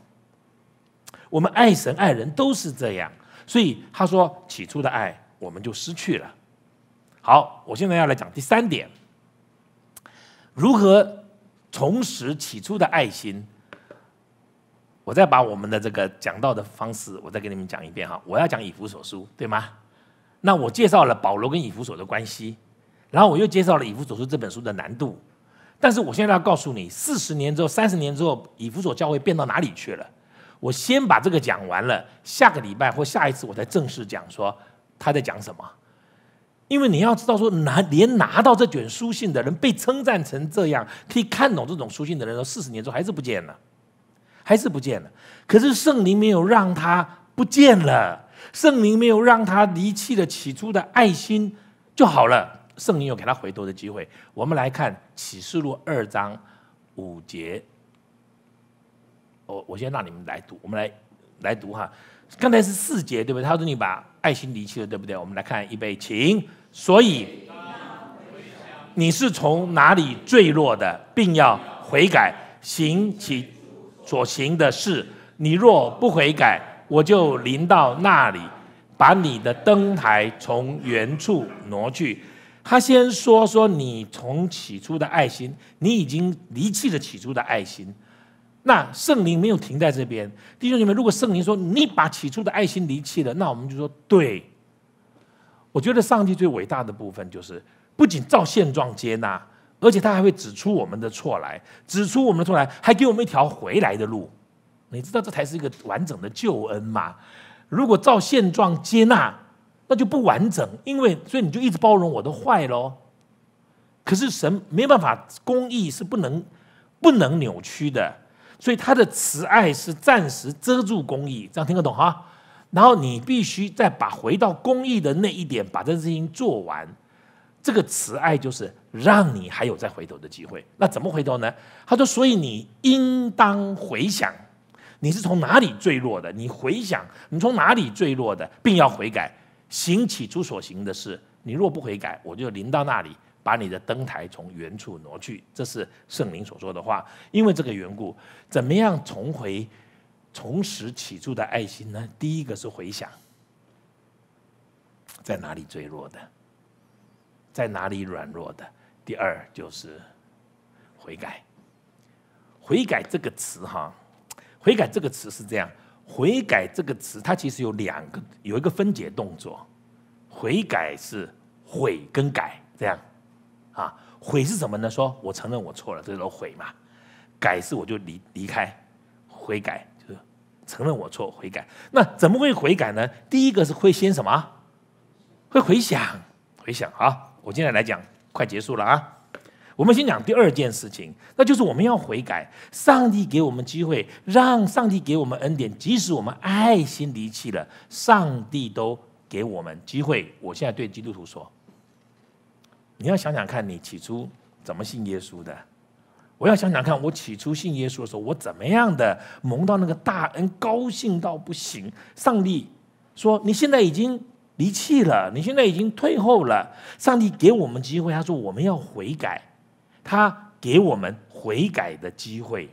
我们爱神爱人都是这样，所以他说起初的爱我们就失去了。好，我现在要来讲第三点，如何重拾起初的爱心。我再把我们的这个讲到的方式，我再给你们讲一遍哈。我要讲以弗所书，对吗？那我介绍了保罗跟以弗所的关系，然后我又介绍了以弗所书这本书的难度。但是我现在要告诉你，四十年之后、三十年之后，以弗所教会变到哪里去了？我先把这个讲完了，下个礼拜或下一次，我再正式讲说他在讲什么。因为你要知道说，拿连拿到这卷书信的人被称赞成这样，可以看懂这种书信的人，说四十年之后还是不见了，还是不见了。可是圣灵没有让他不见了，圣灵没有让他离弃了起初的爱心就好了。圣灵有给他回头的机会。我们来看启示录二章五节。我我先让你们来读，我们来来读哈。刚才是四节对不对？他说你把爱心离弃了对不对？我们来看一备，请。所以你是从哪里坠落的，并要悔改行其所行的事。你若不悔改，我就临到那里，把你的灯台从原处挪去。他先说说你从起初的爱心，你已经离弃了起初的爱心。那圣灵没有停在这边，弟兄姐妹，如果圣灵说你把起初的爱心离弃了，那我们就说对。我觉得上帝最伟大的部分就是不仅照现状接纳，而且他还会指出我们的错来，指出我们的错来，还给我们一条回来的路。你知道这才是一个完整的救恩吗？如果照现状接纳，那就不完整，因为所以你就一直包容我的坏喽。可是神没办法，公义是不能不能扭曲的。所以他的慈爱是暂时遮住公义，这样听得懂哈？然后你必须再把回到公义的那一点，把这事情做完。这个慈爱就是让你还有再回头的机会。那怎么回头呢？他说：所以你应当回想，你是从哪里坠落的？你回想你从哪里坠落的，并要悔改，行起初所行的事。你若不悔改，我就临到那里。把你的灯台从原处挪去，这是圣灵所说的话。因为这个缘故，怎么样重回、重拾起初的爱心呢？第一个是回想，在哪里坠落的，在哪里软弱的。第二就是悔改。悔改这个词，哈，悔改这个词是这样。悔改这个词，它其实有两个，有一个分解动作。悔改是悔跟改，这样。啊，悔是什么呢？说我承认我错了，这都悔嘛？改是我就离离开，悔改就是承认我错，悔改。那怎么会悔改呢？第一个是会先什么？会回想，回想啊！我现在来讲快结束了啊！我们先讲第二件事情，那就是我们要悔改。上帝给我们机会，让上帝给我们恩典，即使我们爱心离弃了，上帝都给我们机会。我现在对基督徒说。你要想想看，你起初怎么信耶稣的？我要想想看，我起初信耶稣的时候，我怎么样的蒙到那个大恩，高兴到不行。上帝说：“你现在已经离弃了，你现在已经退后了。”上帝给我们机会，他说：“我们要悔改，他给我们悔改的机会。”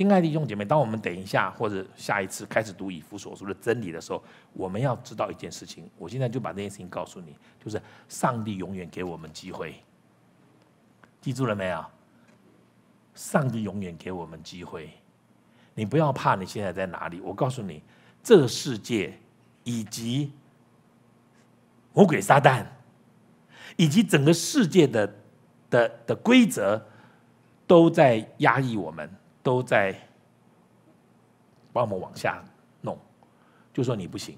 亲爱的弟兄姐妹，当我们等一下或者下一次开始读以弗所说的真理的时候，我们要知道一件事情。我现在就把这件事情告诉你，就是上帝永远给我们机会。记住了没有？上帝永远给我们机会。你不要怕，你现在在哪里？我告诉你，这个世界以及魔鬼撒旦以及整个世界的的的规则都在压抑我们。都在帮我们往下弄，就说你不行。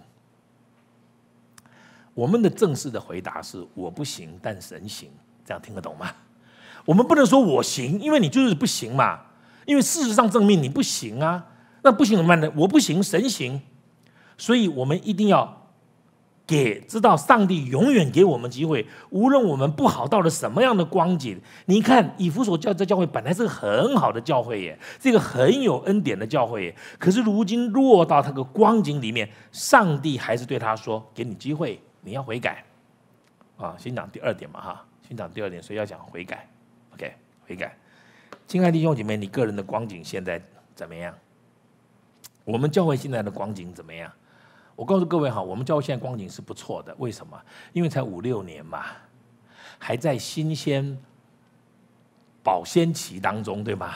我们的正式的回答是：我不行，但神行。这样听得懂吗？我们不能说我行，因为你就是不行嘛。因为事实上证明你不行啊。那不行怎么办呢？我不行，神行。所以我们一定要。也知道上帝永远给我们机会，无论我们不好到了什么样的光景。你看以弗所教这教会本来是个很好的教会耶，这个很有恩典的教会耶，可是如今落到他个光景里面，上帝还是对他说：“给你机会，你要悔改。”啊，先讲第二点嘛，哈，先讲第二点，所以要讲悔改。OK，悔改。亲爱的弟兄姐妹，你个人的光景现在怎么样？我们教会现在的光景怎么样？我告诉各位哈，我们教会现在光景是不错的，为什么？因为才五六年嘛，还在新鲜保鲜期当中，对吗？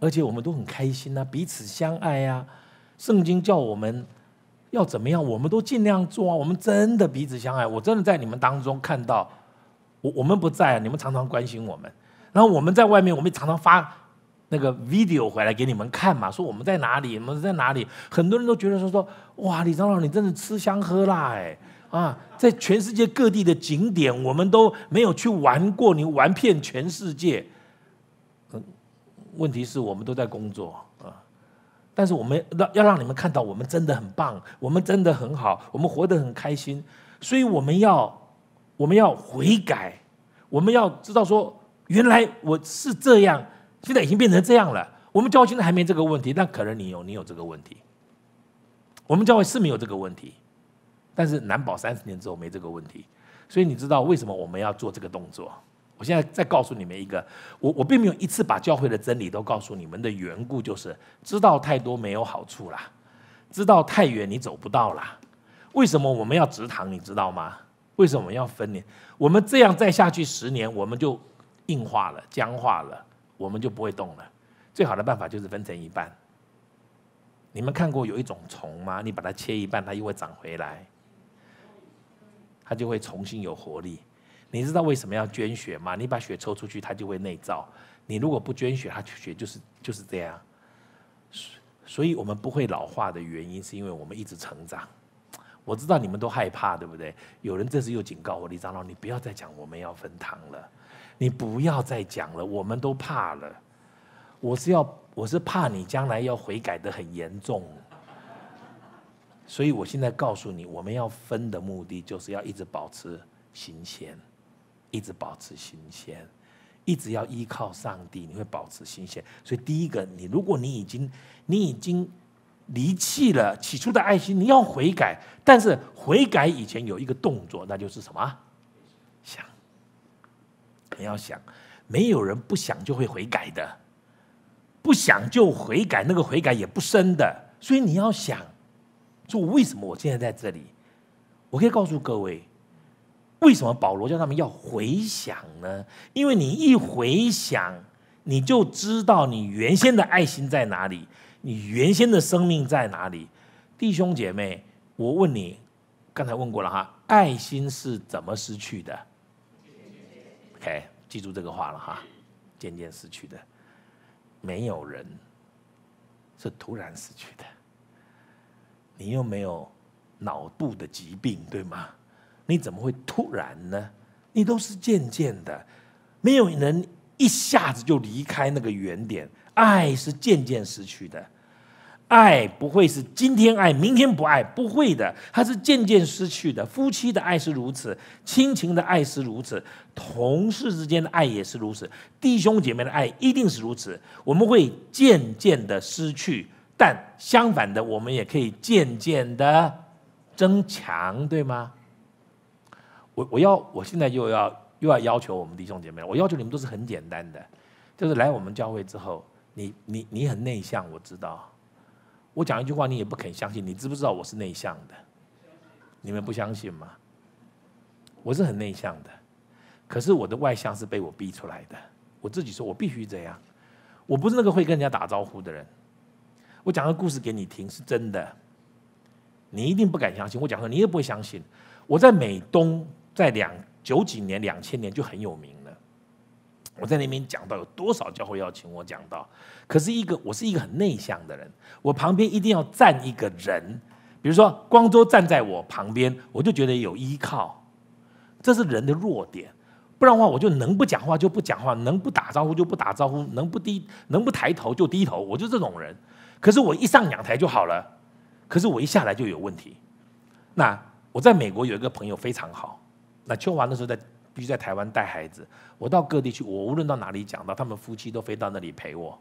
而且我们都很开心呐，彼此相爱呀。圣经叫我们要怎么样，我们都尽量做啊。我们真的彼此相爱，我真的在你们当中看到，我我们不在，你们常常关心我们。然后我们在外面，我们也常常发。那个 video 回来给你们看嘛，说我们在哪里，我们在哪里，很多人都觉得说说，哇，李长老你真的吃香喝辣哎，啊，在全世界各地的景点我们都没有去玩过，你玩遍全世界。问题是我们都在工作啊，但是我们让要让你们看到我们真的很棒，我们真的很好，我们活得很开心，所以我们要我们要悔改，我们要知道说原来我是这样。现在已经变成这样了。我们教会现在还没这个问题，但可能你有你有这个问题。我们教会是没有这个问题，但是难保三十年之后没这个问题。所以你知道为什么我们要做这个动作？我现在再告诉你们一个，我我并没有一次把教会的真理都告诉你们的缘故，就是知道太多没有好处啦，知道太远你走不到啦。为什么我们要直堂？你知道吗？为什么要分年？我们这样再下去十年，我们就硬化了、僵化了。我们就不会动了。最好的办法就是分成一半。你们看过有一种虫吗？你把它切一半，它又会长回来，它就会重新有活力。你知道为什么要捐血吗？你把血抽出去，它就会内造。你如果不捐血，它血就是就是这样。所以，我们不会老化的原因，是因为我们一直成长。我知道你们都害怕，对不对？有人这次又警告我，李长老，你不要再讲我们要分糖了。你不要再讲了，我们都怕了。我是要，我是怕你将来要悔改的很严重。所以我现在告诉你，我们要分的目的，就是要一直保持新鲜，一直保持新鲜，一直要依靠上帝，你会保持新鲜。所以第一个，你如果你已经你已经离弃了起初的爱心，你要悔改，但是悔改以前有一个动作，那就是什么？想。你要想，没有人不想就会悔改的，不想就悔改，那个悔改也不深的。所以你要想，就为什么我现在在这里？我可以告诉各位，为什么保罗叫他们要回想呢？因为你一回想，你就知道你原先的爱心在哪里，你原先的生命在哪里。弟兄姐妹，我问你，刚才问过了哈，爱心是怎么失去的？OK，记住这个话了哈，渐渐失去的，没有人是突然失去的。你又没有脑部的疾病，对吗？你怎么会突然呢？你都是渐渐的，没有人一下子就离开那个原点。爱是渐渐失去的。爱不会是今天爱，明天不爱，不会的，它是渐渐失去的。夫妻的爱是如此，亲情的爱是如此，同事之间的爱也是如此，弟兄姐妹的爱一定是如此。我们会渐渐的失去，但相反的，我们也可以渐渐的增强，对吗？我我要我现在又要又要要求我们弟兄姐妹，我要求你们都是很简单的，就是来我们教会之后，你你你很内向，我知道。我讲一句话，你也不肯相信。你知不知道我是内向的？你们不相信吗？我是很内向的，可是我的外向是被我逼出来的。我自己说，我必须这样。我不是那个会跟人家打招呼的人。我讲个故事给你听，是真的。你一定不敢相信。我讲说，你也不会相信。我在美东，在两九几年、两千年就很有名。我在那边讲到有多少教会邀请我讲到，可是一个我是一个很内向的人，我旁边一定要站一个人，比如说光州站在我旁边，我就觉得有依靠，这是人的弱点，不然的话我就能不讲话就不讲话，能不打招呼就不打招呼，能不低能不抬头就低头，我就这种人，可是我一上讲台就好了，可是我一下来就有问题。那我在美国有一个朋友非常好，那秋华那时候在。在台湾带孩子，我到各地去，我无论到哪里讲到，他们夫妻都飞到那里陪我。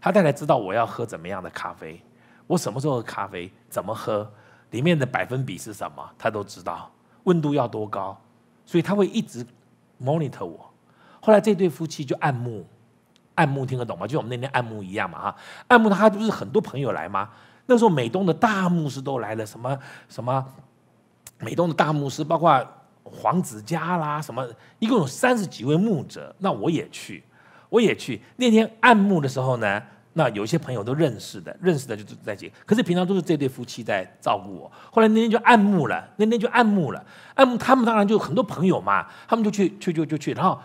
他大概知道我要喝怎么样的咖啡，我什么时候喝咖啡，怎么喝，里面的百分比是什么，他都知道。温度要多高，所以他会一直 monitor 我。后来这对夫妻就按牧，按牧听得懂吗？就我们那天按牧一样嘛，哈，按牧他不是很多朋友来吗？那时候美东的大牧师都来了，什么什么美东的大牧师，包括。黄子嘉啦，什么一共有三十几位牧者，那我也去，我也去。那天按牧的时候呢，那有一些朋友都认识的，认识的就在一起。可是平常都是这对夫妻在照顾我。后来那天就按牧了，那天就按牧了。按墓他们当然就很多朋友嘛，他们就去去去就去。然后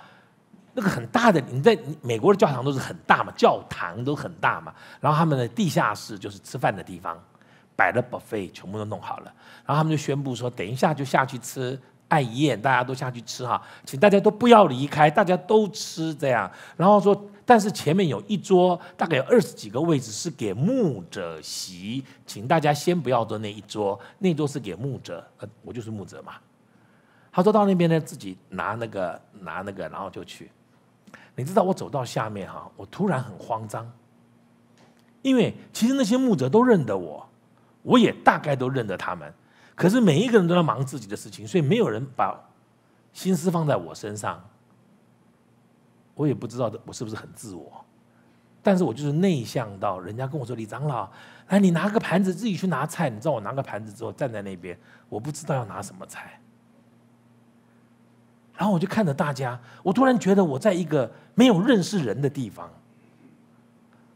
那个很大的，你在美国的教堂都是很大嘛，教堂都很大嘛。然后他们的地下室就是吃饭的地方，摆了 buffet 全部都弄好了。然后他们就宣布说，等一下就下去吃。爱宴，大家都下去吃哈，请大家都不要离开，大家都吃这样。然后说，但是前面有一桌，大概有二十几个位置是给牧者席，请大家先不要坐那一桌，那桌是给牧者。呃，我就是牧者嘛。他说到那边呢，自己拿那个，拿那个，然后就去。你知道我走到下面哈，我突然很慌张，因为其实那些牧者都认得我，我也大概都认得他们。可是每一个人都在忙自己的事情，所以没有人把心思放在我身上。我也不知道我是不是很自我，但是我就是内向到，人家跟我说李长老，哎，你拿个盘子自己去拿菜。你知道我拿个盘子之后站在那边，我不知道要拿什么菜。然后我就看着大家，我突然觉得我在一个没有认识人的地方。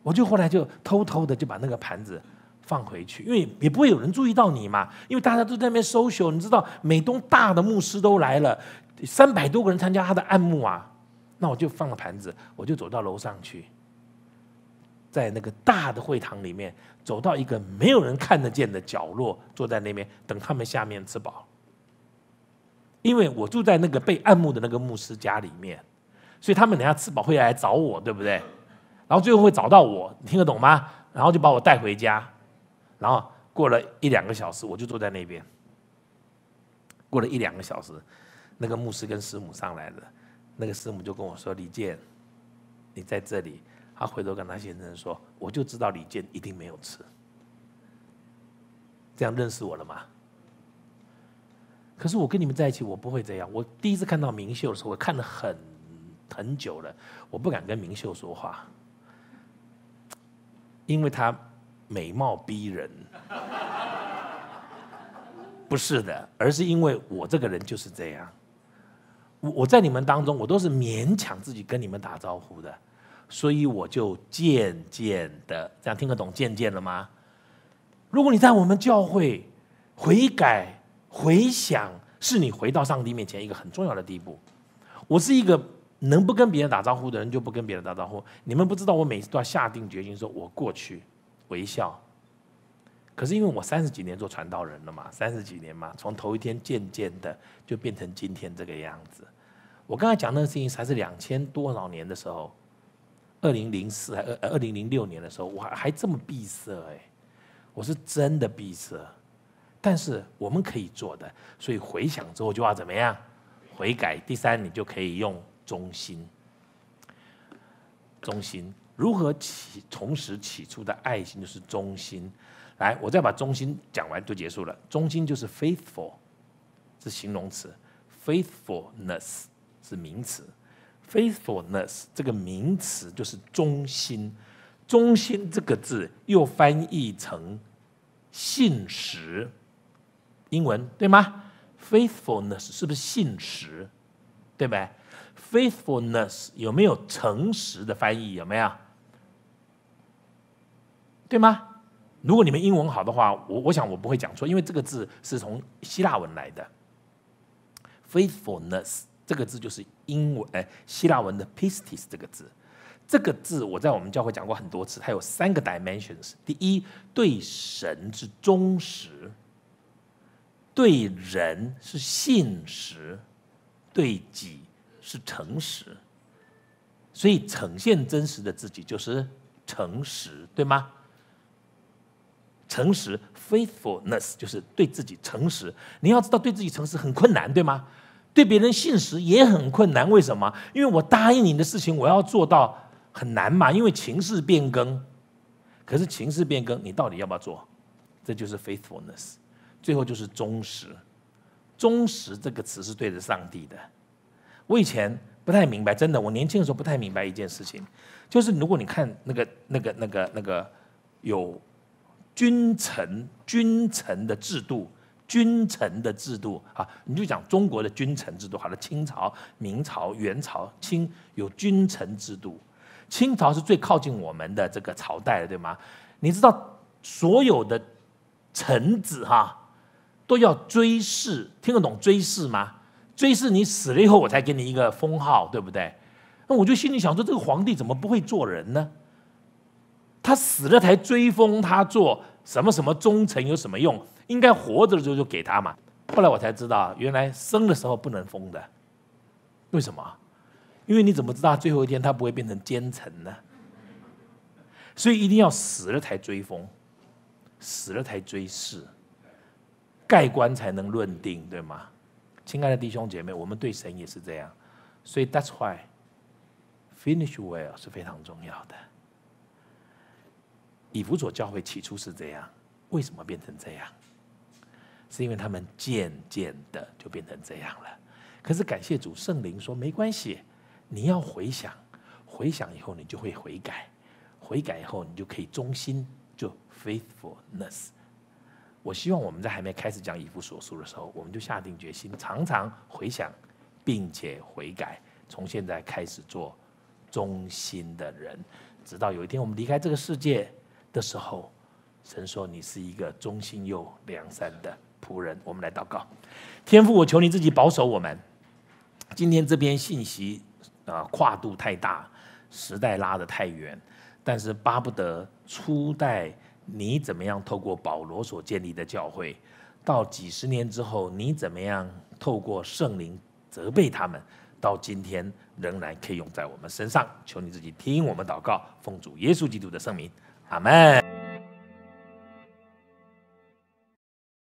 我就后来就偷偷的就把那个盘子。放回去，因为也不会有人注意到你嘛。因为大家都在那边搜寻，你知道，美东大的牧师都来了，三百多个人参加他的暗牧啊。那我就放了盘子，我就走到楼上去，在那个大的会堂里面，走到一个没有人看得见的角落，坐在那边等他们下面吃饱。因为我住在那个被暗牧的那个牧师家里面，所以他们等下吃饱会来找我，对不对？然后最后会找到我，你听得懂吗？然后就把我带回家。然后过了一两个小时，我就坐在那边。过了一两个小时，那个牧师跟师母上来了，那个师母就跟我说：“李健，你在这里。”他回头跟他先生说：“我就知道李健一定没有吃。”这样认识我了吗？可是我跟你们在一起，我不会这样。我第一次看到明秀的时候，我看了很很久了，我不敢跟明秀说话，因为他。美貌逼人，不是的，而是因为我这个人就是这样。我我在你们当中，我都是勉强自己跟你们打招呼的，所以我就渐渐的这样听得懂渐渐了吗？如果你在我们教会悔改回想，是你回到上帝面前一个很重要的地步。我是一个能不跟别人打招呼的人，就不跟别人打招呼。你们不知道，我每次都要下定决心说，我过去。微笑，可是因为我三十几年做传道人了嘛，三十几年嘛，从头一天渐渐的就变成今天这个样子。我刚才讲那个事情才是两千多少年的时候，二零零四还二二零零六年的时候，我还还这么闭塞哎，我是真的闭塞。但是我们可以做的，所以回想之后就要怎么样，悔改。第三，你就可以用忠心，忠心。如何起同时起初的爱心就是忠心，来，我再把忠心讲完就结束了。忠心就是 faithful，是形容词，faithfulness 是名词，faithfulness 这个名词就是忠心。忠心这个字又翻译成信实，英文对吗？faithfulness 是不是信实？对对 f a i t h f u l n e s s 有没有诚实的翻译？有没有？对吗？如果你们英文好的话，我我想我不会讲错，因为这个字是从希腊文来的，faithfulness 这个字就是英文哎希腊文的 pistis 这个字，这个字我在我们教会讲过很多次，它有三个 dimensions，第一对神是忠实，对人是信实，对己是诚实，所以呈现真实的自己就是诚实，对吗？诚实 （faithfulness） 就是对自己诚实。你要知道，对自己诚实很困难，对吗？对别人信实也很困难。为什么？因为我答应你的事情，我要做到很难嘛。因为情势变更，可是情势变更，你到底要不要做？这就是 faithfulness。最后就是忠实。忠实这个词是对着上帝的。我以前不太明白，真的，我年轻的时候不太明白一件事情，就是如果你看那个、那个、那个、那个有。君臣，君臣的制度，君臣的制度啊，你就讲中国的君臣制度，好了，清朝、明朝、元朝，清有君臣制度，清朝是最靠近我们的这个朝代的，对吗？你知道所有的臣子哈都要追谥，听得懂追谥吗？追谥你死了以后，我才给你一个封号，对不对？那我就心里想说，这个皇帝怎么不会做人呢？他死了才追封他做什么什么忠臣有什么用？应该活着的时候就给他嘛。后来我才知道，原来生的时候不能封的。为什么？因为你怎么知道最后一天他不会变成奸臣呢？所以一定要死了才追封，死了才追谥，盖棺才能论定，对吗？亲爱的弟兄姐妹，我们对神也是这样。所以 That's why finish well 是非常重要的。以弗所教会起初是这样，为什么变成这样？是因为他们渐渐的就变成这样了。可是感谢主，圣灵说没关系，你要回想，回想以后你就会悔改，悔改以后你就可以忠心，就 faithfulness。我希望我们在还没开始讲以弗所书的时候，我们就下定决心，常常回想，并且回改，从现在开始做忠心的人，直到有一天我们离开这个世界。的时候，神说你是一个忠心又良善的仆人。我们来祷告，天父，我求你自己保守我们。今天这边信息啊，跨度太大，时代拉得太远，但是巴不得初代你怎么样透过保罗所建立的教会，到几十年之后你怎么样透过圣灵责备他们，到今天仍然可以用在我们身上。求你自己听我们祷告，奉主耶稣基督的圣名。阿门。